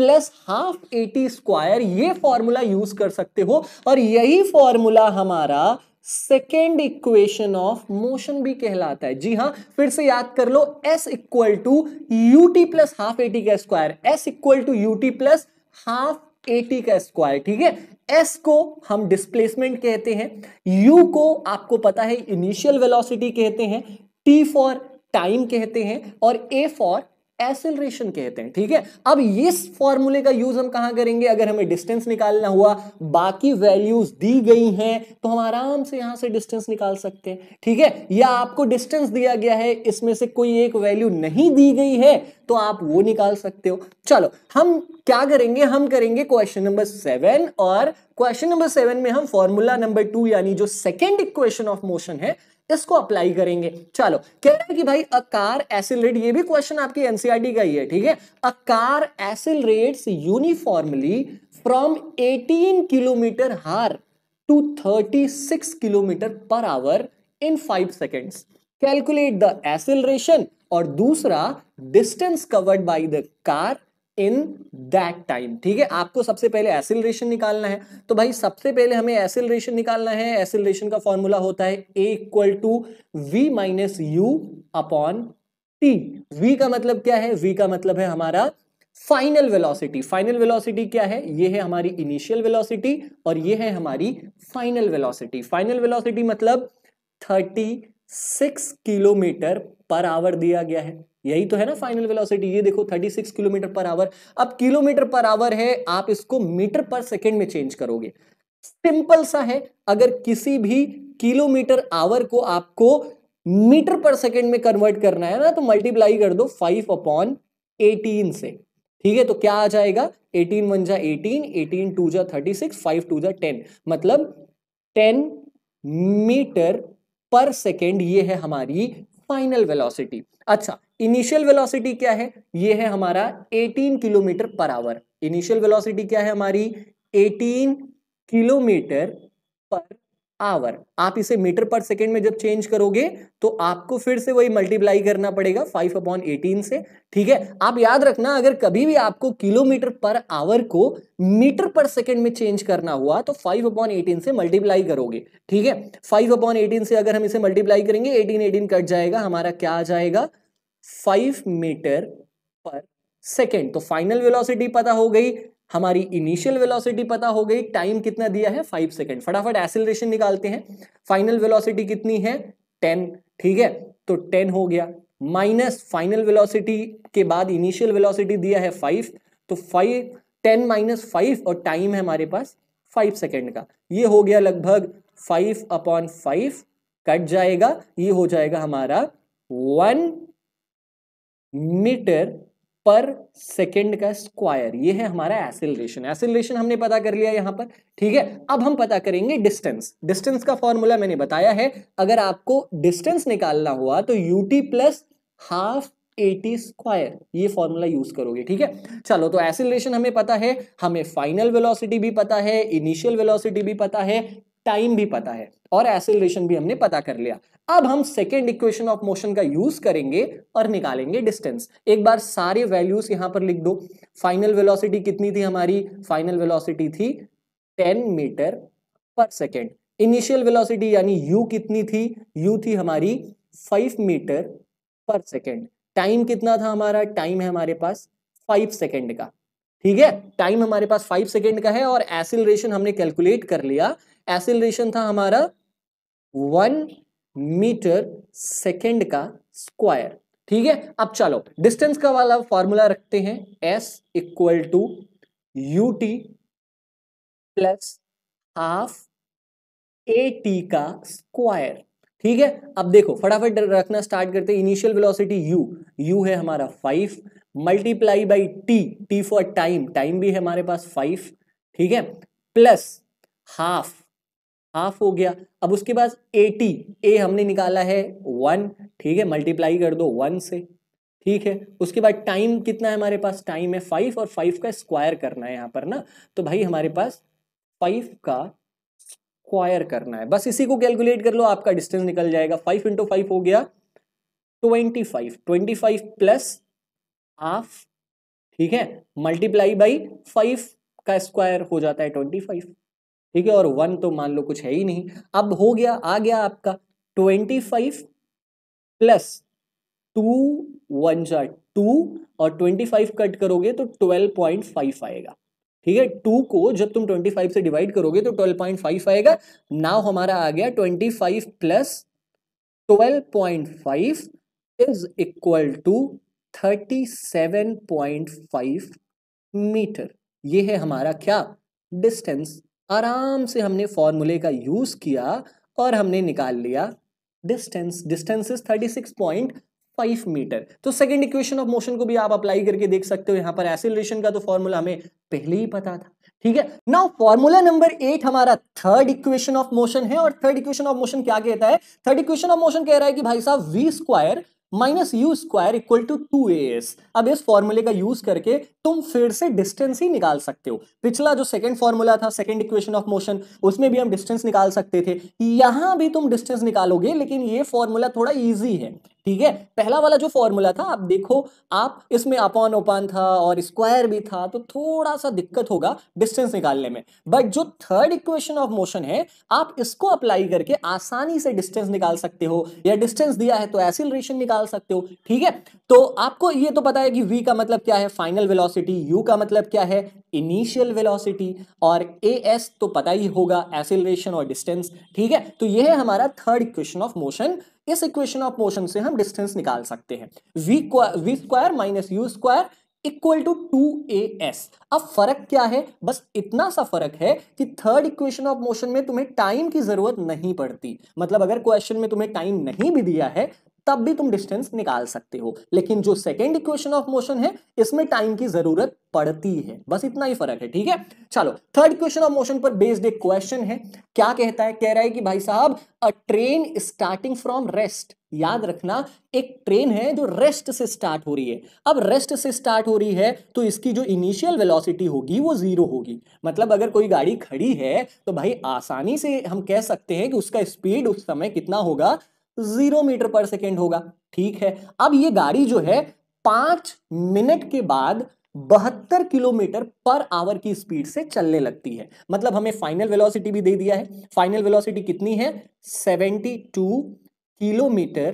[SPEAKER 1] plus half a t square ये फॉर्मूला यूज कर सकते हो और यही फॉर्मूला हमारा सेकेंड इक्वेशन ऑफ मोशन भी कहलाता है जी हाँ फिर से याद कर लो s equal to u t plus half a t का square s equal to u t plus half a t का स्क्वायर ठीक है एस को हम डिस्प्लेसमेंट कहते हैं यू को आपको पता है इनिशियल वेलोसिटी कहते हैं टी फॉर टाइम कहते हैं और ए फॉर एसेलरेशन कहते हैं ठीक है अब इस फॉर्मूले का यूज हम कहां करेंगे अगर हमें डिस्टेंस निकालना हुआ बाकी वैल्यूज दी गई हैं तो हम आराम से यहां से डिस्टेंस निकाल सकते हैं ठीक है या आपको डिस्टेंस दिया गया है इसमें से कोई एक वैल्यू नहीं दी गई है तो आप वो निकाल सकते हो चलो हम क्या करेंगे हम करेंगे क्वेश्चन नंबर सेवन और क्वेश्चन नंबर सेवन में हम फॉर्मूला नंबर टू यानी जो सेकेंड इक्वेशन ऑफ मोशन है इसको अप्लाई करेंगे चलो कह रहे हैं कि भाई अकार एसिलेट ये भी क्वेश्चन आपकी एनसीईआरटी e का ही है ठीक है a car accelerate uniformly from 18 kilometre hour to 36 kilometre per hour in 5 seconds calculate the acceleration और दूसरा distance covered by the car in that time ठीक है आपको सबसे पहले एसिलेशन निकालना है तो भाई सबसे पहले हमें एसिलेशन निकालना है एसिलेशन का फॉर्मूला होता है a equal to v minus u upon t v का मतलब क्या है वी का मतलब है हमारा फाइनल वेलोसिटी फाइनल वेलोसिटी क्या है ये है हमारी इनिशियल वेलोसिटी और ये है हमारी फाइनल वेलोसिटी फाइनल वेलोसिटी मतलब 36 किलोमीटर पर आवर दिया गया है यही तो है ना फाइनल वेलोसिटी ये देखो 36 किलोमीटर पर आवर अब किलोमीटर पर आवर है आप इसको मीटर पर सेकेंड में चेंज करोगे सिंपल सा है अगर किसी भी किलोमीटर आवर को आपको मीटर पर सेकेंड में कन्वर्ट करना है ना तो मल्टीप्लाई कर दो फाइव अपॉन एटीन से ठीक है तो क्या आ जाएगा एटीन वन जा एटीन एटीन टू जा थर्टी सिक्स फाइव टू जा टेन मतलब टेन मीटर पर सेकेंड ये है हमारी फाइनल वेलोसिटी अच्छा इनिशियल वेलोसिटी क्या है ये है हमारा 18 kilometre per our initial velocity क्या है हमारी 18 किलोमीटर पर आवर आप इसे मीटर पर सेकेंड में जब चेंज करोगे तो आपको फिर से वही मल्टीप्लाई करना पड़ेगा 5 अपॉन एटीन से ठीक है आप याद रखना अगर कभी भी आपको किलोमीटर पर आवर को मीटर पर सेकेंड में चेंज करना हुआ तो 5 अपॉन एटीन से मल्टीप्लाई करोगे ठीक है 5 अपॉन एटीन से अगर हम इसे मल्टीप्लाई करेंगे 18 18 कट जाएगा हमारा क्या आ जाएगा फाइव मीटर पर सेकेंड तो फाइनल वेलोसिटी पता हो गई हमारी इनिशियल वेलोसिटी पता हो गई टाइम कितना दिया है फाइव सेकेंड फटाफट एसिलेशन निकालते हैं फाइनल वेलोसिटी कितनी है टेन ठीक है तो टेन हो गया माइनस फाइनल वेलोसिटी के बाद इनिशियल वेलोसिटी दिया है फाइव तो फाइव टेन माइनस फाइव और टाइम है हमारे पास फाइव सेकेंड का ये हो गया लगभग फाइव अपॉन फाइव कट जाएगा ये हो जाएगा हमारा वन मीटर पर सेकेंड का स्क्वायर ये है हमारा एसिलेशन एसिलेशन हमने पता कर लिया यहां पर ठीक है अब हम पता करेंगे डिस्टेंस डिस्टेंस का फॉर्मूला मैंने बताया है अगर आपको डिस्टेंस निकालना हुआ तो u t plus half a t square ये फॉर्मूला यूज करोगे ठीक है चलो तो एसिलेशन हमें पता है हमें फाइनल वेलोसिटी भी पता है इनिशियल वेलोसिटी भी पता है टाइम भी पता है और एसिलेशन भी हमने पता कर लिया अब हम सेकेंड इक्वेशन ऑफ मोशन का यूज करेंगे और निकालेंगे डिस्टेंस एक बार सारे वैल्यूज यहां पर लिख दो फाइनल वेलोसिटी कितनी थी हमारी फाइनल वेलोसिटी थी 10 मीटर पर सेकेंड इनिशियल वेलोसिटी यानी u कितनी थी u थी हमारी 5 मीटर पर सेकेंड टाइम कितना था हमारा टाइम है हमारे पास 5 सेकेंड का ठीक है टाइम हमारे पास 5 सेकेंड का है और एसिलेशन हमने कैलकुलेट कर लिया एसिलेशन था हमारा वन मीटर सेकेंड का स्क्वायर ठीक है अब चलो डिस्टेंस का वाला फॉर्मूला रखते हैं s equal to u t plus half a t का स्क्वायर ठीक है अब देखो फटाफट रखना स्टार्ट करते हैं इनिशियल वेलोसिटी u u है हमारा five multiply by t t for time time भी है हमारे पास फाइव ठीक है प्लस हाफ हाफ हो गया अब उसके बाद एटी ए हमने निकाला है वन ठीक है मल्टीप्लाई कर दो वन से ठीक है उसके बाद टाइम कितना है हमारे पास टाइम है फाइव और फाइव का स्क्वायर करना है यहाँ पर ना तो भाई हमारे पास फाइव का स्क्वायर करना है बस इसी को कैलकुलेट कर लो आपका डिस्टेंस निकल जाएगा फाइव इंटू फाइव हो गया twenty five twenty five plus half ठीक है मल्टीप्लाई बाई फाइव का स्क्वायर हो जाता है ट्वेंटी फाइव ठीक है और वन तो मान लो कुछ है ही नहीं अब हो गया आ गया आपका twenty five plus two one जा टू और ट्वेंटी फाइव कट करोगे तो ट्वेल्व पॉइंट फाइव आएगा ठीक है टू को जब तुम ट्वेंटी फाइव से डिवाइड करोगे तो ट्वेल्व पॉइंट फाइव आएगा नाव हमारा आ गया twenty five plus twelve point five is equal to thirty seven point five metre ये है हमारा क्या डिस्टेंस आराम से हमने फॉर्मूले का यूज़ किया और हमने निकाल लिया distance distance is thirty six point five metre तो सेकेंड इक्वेशन ऑफ मोशन को भी आप अप्लाई करके देख सकते हो यहां पर एसिलेशन का तो फॉर्मूला हमें पहले ही पता था ठीक है नाउ फॉर्मूला नंबर एट हमारा थर्ड इक्वेशन ऑफ मोशन है और थर्ड इक्वेशन ऑफ मोशन क्या कहता है थर्ड इक्वेशन ऑफ मोशन कह रहा है कि भाई साहब v square minus u square equal to two a s अब इस फॉर्मूले का यूज करके तुम फिर से डिस्टेंस ही निकाल सकते हो पिछला जो सेकंड फॉर्मूला था सेकंड इक्वेशन ऑफ मोशन उसमें भी हम डिस्टेंस निकाल सकते थे यहां भी तुम डिस्टेंस निकालोगे लेकिन ये फॉर्मूला थोड़ा ईजी है ठीक है पहला वाला जो फॉर्मूला था आप देखो आप इसमें अपान ओपान था और स्क्वायर भी था तो थोड़ा सा दिक्कत होगा डिस्टेंस निकालने में बट जो थर्ड इक्वेशन ऑफ मोशन है आप इसको अप्लाई करके आसानी से डिस्टेंस निकाल सकते हो या डिस्टेंस दिया है तो एसिलेशन निकाल सकते हो ठीक है तो आपको ये तो पता है कि वी का मतलब क्या है फाइनल वेलोसिटी यू का मतलब क्या है इनिशियल वेलोसिटी और ए एस तो पता ही होगा एसिलेशन और डिस्टेंस ठीक है तो यह है हमारा थर्ड इक्वेशन ऑफ मोशन इस इक्वेशन ऑफ मोशन से हम डिस्टेंस निकाल सकते हैं v v square minus u square equal to two a s अब फर्क क्या है बस इतना सा फर्क है कि थर्ड इक्वेशन ऑफ मोशन में तुम्हें टाइम की जरूरत नहीं पड़ती मतलब अगर क्वेश्चन में तुम्हें टाइम नहीं भी दिया है तब भी तुम डिस्टेंस निकाल सकते हो लेकिन जो सेकेंड इक्वेशन ऑफ मोशन है इसमें टाइम की जरूरत पड़ती है बस इतना ही फर्क है ठीक है चलो थर्ड क्वेश्चन ऑफ मोशन पर बेस्ड एक क्वेश्चन है क्या कहता है कह रहा है कि भाई साहब a train starting from rest याद रखना एक ट्रेन है जो रेस्ट से स्टार्ट हो रही है अब रेस्ट से स्टार्ट हो रही है तो इसकी जो इनिशियल वेलोसिटी होगी वो जीरो होगी मतलब अगर कोई गाड़ी खड़ी है तो भाई आसानी से हम कह सकते हैं कि उसका स्पीड उस समय कितना होगा जीरो मीटर पर सेकेंड होगा ठीक है अब ये गाड़ी जो है पांच मिनट के बाद बहत्तर किलोमीटर पर आवर की स्पीड से चलने लगती है मतलब हमें फाइनल वेलोसिटी भी दे दिया है फाइनल वेलोसिटी कितनी है 72 किलोमीटर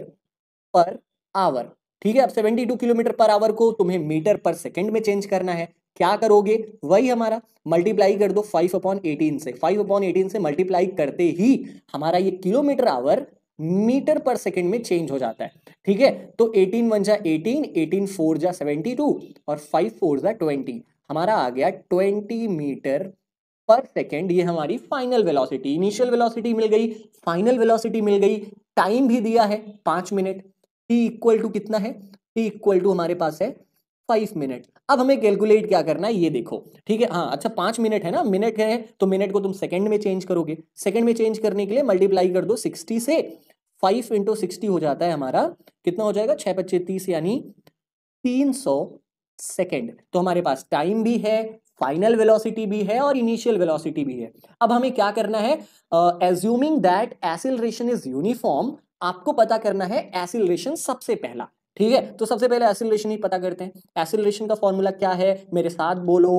[SPEAKER 1] पर आवर ठीक है अब 72 किलोमीटर पर आवर को तुम्हें मीटर पर सेकंड में चेंज करना है क्या करोगे वही हमारा मल्टीप्लाई कर दो फाइव अपॉन एटीन से फाइव अपॉन एटीन से मल्टीप्लाई करते ही हमारा ये kilometre hour metre per second में चेंज हो जाता है ठीक है तो 18 वन जा 18, 18 फोर जा 72 और 5 फोर जा 20 हमारा आ गया 20 मीटर पर सेकेंड ये हमारी फाइनल वेलोसिटी इनिशियल वेलोसिटी मिल गई फाइनल वेलोसिटी मिल गई टाइम भी दिया है पांच मिनट टी इक्वल टू कितना है टी इक्वल टू हमारे पास है फाइव मिनट अब हमें कैलकुलेट क्या करना है ये देखो ठीक है हाँ अच्छा पांच मिनट है ना मिनट है तो मिनट को तुम सेकंड में चेंज करोगे सेकंड में चेंज करने के लिए मल्टीप्लाई कर दो सिक्सटी से फाइव इंटू सिक्सटी हो जाता है हमारा कितना हो जाएगा छह पच्चीस तीस यानी तीन सौ सेकेंड तो हमारे पास टाइम भी है फाइनल वेलोसिटी भी है और इनिशियल वेलोसिटी भी है अब हमें क्या करना है assuming that acceleration is uniform आपको पता करना है एसिलरेशन सबसे पहला ठीक है तो सबसे पहले एसिलेशन ही पता करते हैं एसिलेशन का फॉर्मूला क्या है मेरे साथ बोलो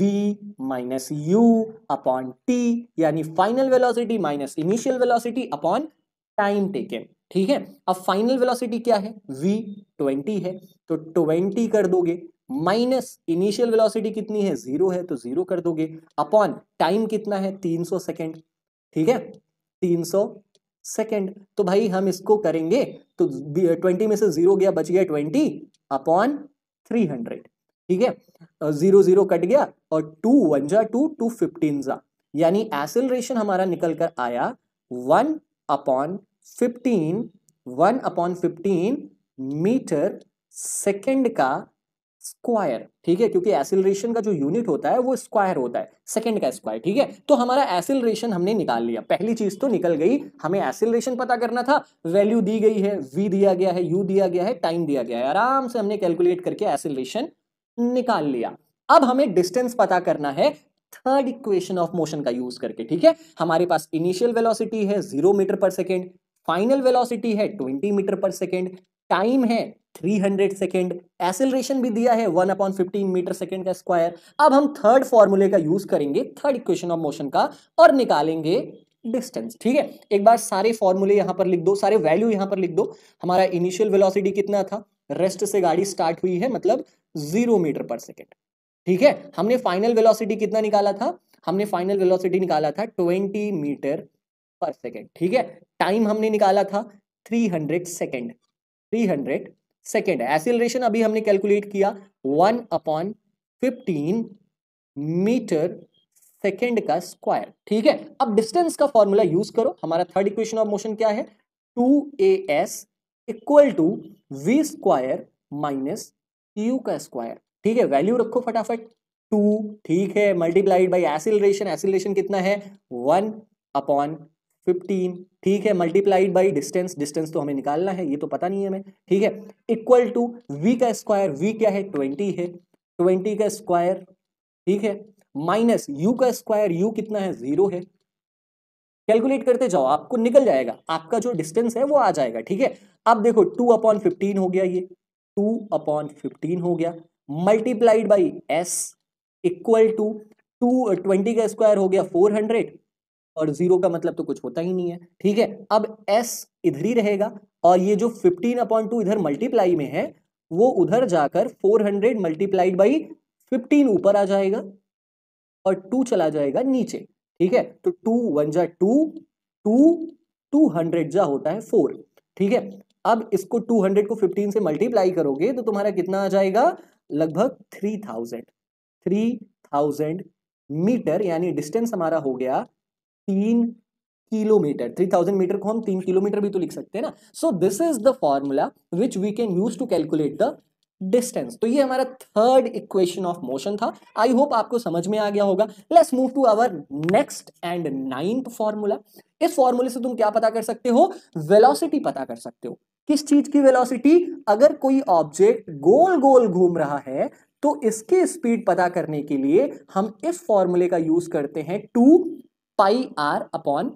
[SPEAKER 1] v minus u upon t यानी final velocity minus initial velocity upon time taken ठीक है अब फाइनल वेलोसिटी क्या है v 20 है तो 20 कर दोगे माइनस इनिशियल वेलोसिटी कितनी है जीरो है तो जीरो कर दोगे अपॉन टाइम कितना है तीन सौ ठीक है तीन सेकेंड तो भाई हम इसको करेंगे तो ट्वेंटी में से जीरो गया बच गया ट्वेंटी अपॉन थ्री हंड्रेड ठीक है जीरो जीरो कट गया और टू वन जा टू टू फिफ्टीन जा यानी एसिलेशन हमारा निकल कर आया one upon fifteen one upon fifteen metre second का स्क्वायर ठीक है क्योंकि एसिलरेशन का जो यूनिट होता है वो स्क्वायर होता है सेकंड का स्क्वायर ठीक है तो हमारा एसिलरेशन हमने निकाल लिया पहली चीज तो निकल गई हमें एसिलरेशन पता करना था वैल्यू दी गई है वी दिया गया है यू दिया गया है टाइम दिया गया है आराम से हमने कैलकुलेट करके एसिलरेशन निकाल लिया अब हमें डिस्टेंस पता करना है थर्ड इक्वेशन ऑफ मोशन का यूज करके ठीक है हमारे पास इनिशियल वेलोसिटी है जीरो मीटर पर सेकेंड फाइनल वेलोसिटी है 20 मीटर पर सेकेंड टाइम है 300 हंड्रेड सेकेंड एसिलरेशन भी दिया है one upon fifteen metre second का स्क्वायर अब हम थर्ड फॉर्मूले का यूज करेंगे थर्ड इक्वेशन ऑफ मोशन का और निकालेंगे डिस्टेंस ठीक है एक बार सारे फॉर्मूले यहां पर लिख दो सारे वैल्यू यहां पर लिख दो हमारा इनिशियल वेलोसिटी कितना था रेस्ट से गाड़ी स्टार्ट हुई है मतलब जीरो मीटर पर सेकेंड ठीक है हमने फाइनल वेलोसिटी कितना निकाला था हमने फाइनल वेलोसिटी निकाला था ट्वेंटी मीटर पर सेकेंड ठीक है टाइम हमने निकाला था three hundred second three hundred second acceleration अभी हमने कैलकुलेट किया one upon fifteen metre second का स्क्वायर ठीक है अब डिस्टेंस का फॉर्मूला यूज करो हमारा थर्ड इक्वेशन ऑफ मोशन क्या है two a s equal to v square minus u का स्क्वायर ठीक है वैल्यू रखो फटाफट टू ठीक है मल्टीप्लाइड बाई एसिलेशन एसिलेशन कितना है वन अपॉन फिफ्टीन ठीक है मल्टीप्लाइड बाई डिस्टेंस डिस्टेंस तो हमें निकालना है ये तो पता नहीं है हमें ठीक है इक्वल टू वी का स्क्वायर वी क्या है ट्वेंटी है ट्वेंटी का स्क्वायर ठीक है माइनस यू का स्क्वायर यू कितना है जीरो है कैलकुलेट करते जाओ आपको निकल जाएगा आपका जो डिस्टेंस है वो आ जाएगा ठीक है अब देखो टू अपॉन फिफ्टीन हो गया ये टू अपॉन फिफ्टीन हो गया multiplied by s equal to two twenty का स्क्वायर हो गया फोर हंड्रेड और जीरो का मतलब तो कुछ होता ही नहीं है ठीक है अब एस इधर ही रहेगा और ये जो फिफ्टीन अपॉइंट टू इधर मल्टीप्लाई में है वो उधर जाकर four hundred multiplied by fifteen ऊपर आ जाएगा और टू चला जाएगा नीचे ठीक है तो टू वन जा टू टू टू हंड्रेड जा होता है फोर ठीक है अब इसको टू हंड्रेड को फिफ्टीन से मल्टीप्लाई करोगे तो तुम्हारा कितना आ जाएगा लगभग three thousand three thousand metre यानी डिस्टेंस हमारा हो गया तीन किलोमीटर थ्री थाउजेंड मीटर को हम तीन किलोमीटर भी तो लिख सकते हैं ना so this is the formula which we can use to calculate the distance तो ये हमारा थर्ड इक्वेशन ऑफ मोशन था आई होप आपको समझ में आ गया होगा let's move to our next and ninth formula इस फॉर्मूले से तुम क्या पता कर सकते हो वेलोसिटी पता कर सकते हो किस चीज की वेलोसिटी अगर कोई ऑब्जेक्ट गोल गोल घूम रहा है तो इसकी स्पीड पता करने के लिए हम इस फॉर्मूले का यूज करते हैं two pi r upon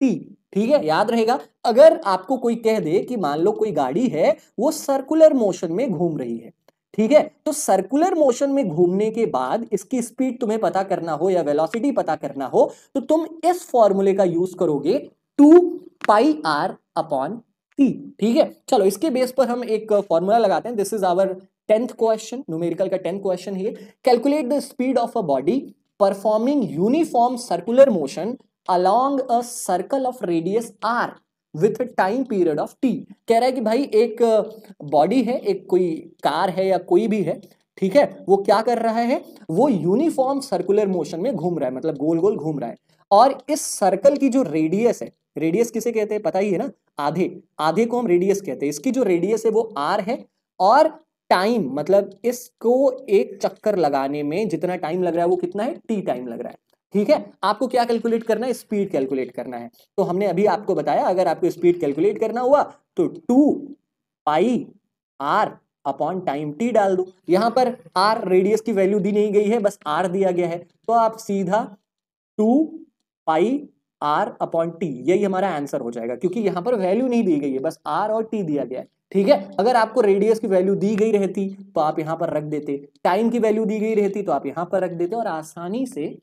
[SPEAKER 1] t ठीक है याद रहेगा अगर आपको कोई कह दे कि मान लो कोई गाड़ी है वो सर्कुलर मोशन में घूम रही है ठीक है तो सर्कुलर मोशन में घूमने के बाद इसकी स्पीड तुम्हें पता करना हो या वेलोसिटी पता करना हो तो तुम इस फॉर्मूले का यूज करोगे two pi r upon t ठीक है चलो इसके बेस पर हम एक फॉर्मूला लगाते हैं this is our tenth question numerical का टेंथ क्वेश्चन है calculate the speed of a body performing uniform circular motion along a circle of radius r with time period of t कह रहा है कि भाई एक बॉडी है एक कोई कार है या कोई भी है ठीक है वो क्या कर रहा है वो यूनिफॉर्म सर्कुलर मोशन में घूम रहा है मतलब गोल गोल घूम रहा है और इस सर्कल की जो रेडियस है रेडियस किसे कहते हैं पता ही है ना आधे आधे को हम रेडियस कहते हैं इसकी जो रेडियस है वो आर है और टाइम मतलब इसको एक चक्कर लगाने में जितना टाइम लग रहा है वो कितना है टी टाइम लग रहा है ठीक है आपको क्या कैलकुलेट करना है स्पीड कैलकुलेट करना है तो हमने अभी आपको बताया अगर आपको स्पीड कैलकुलेट करना हुआ तो two pi r upon time t डाल दो यहां पर आर रेडियस की वैल्यू दी नहीं गई है बस आर दिया गया है तो आप सीधा two pi r upon t यही हमारा आंसर हो जाएगा क्योंकि यहाँ पर वैल्यू नहीं दी गई है बस आर और टी दिया गया है ठीक है अगर आपको रेडियस की वैल्यू दी गई रहती तो आप यहाँ पर रख देते टाइम की वैल्यू दी गई रहती तो आप यहाँ पर रख देते और आसानी से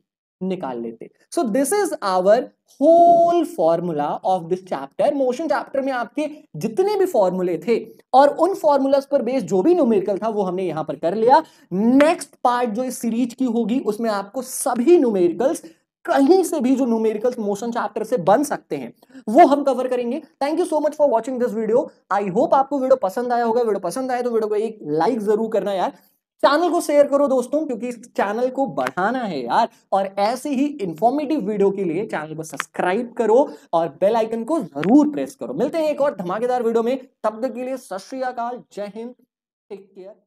[SPEAKER 1] निकाल लेते so this is our whole formula of this chapter motion chapter में आपके जितने भी फॉर्मूले थे और उन फॉर्मूलाज पर बेस्ड जो भी न्यूमेरिकल था वो हमने यहां पर कर लिया नेक्स्ट पार्ट जो इस सीरीज की होगी उसमें आपको सभी न्यूमेरिकल्स कहीं से भी जो न्यूमेरिकल मोशन चैप्टर से बन सकते हैं वो हम कवर करेंगे thank you so much for watching this video I hope आपको वीडियो पसंद आया होगा वीडियो पसंद आया तो वीडियो को एक लाइक जरूर करना यार चैनल को शेयर करो दोस्तों क्योंकि चैनल को बढ़ाना है यार और ऐसे ही इंफॉर्मेटिव वीडियो के लिए चैनल को सब्सक्राइब करो और बेल आइकन को जरूर प्रेस करो मिलते हैं एक और धमाकेदार वीडियो में तब तक के लिए सत श्री अकाल जय हिंद टेक केयर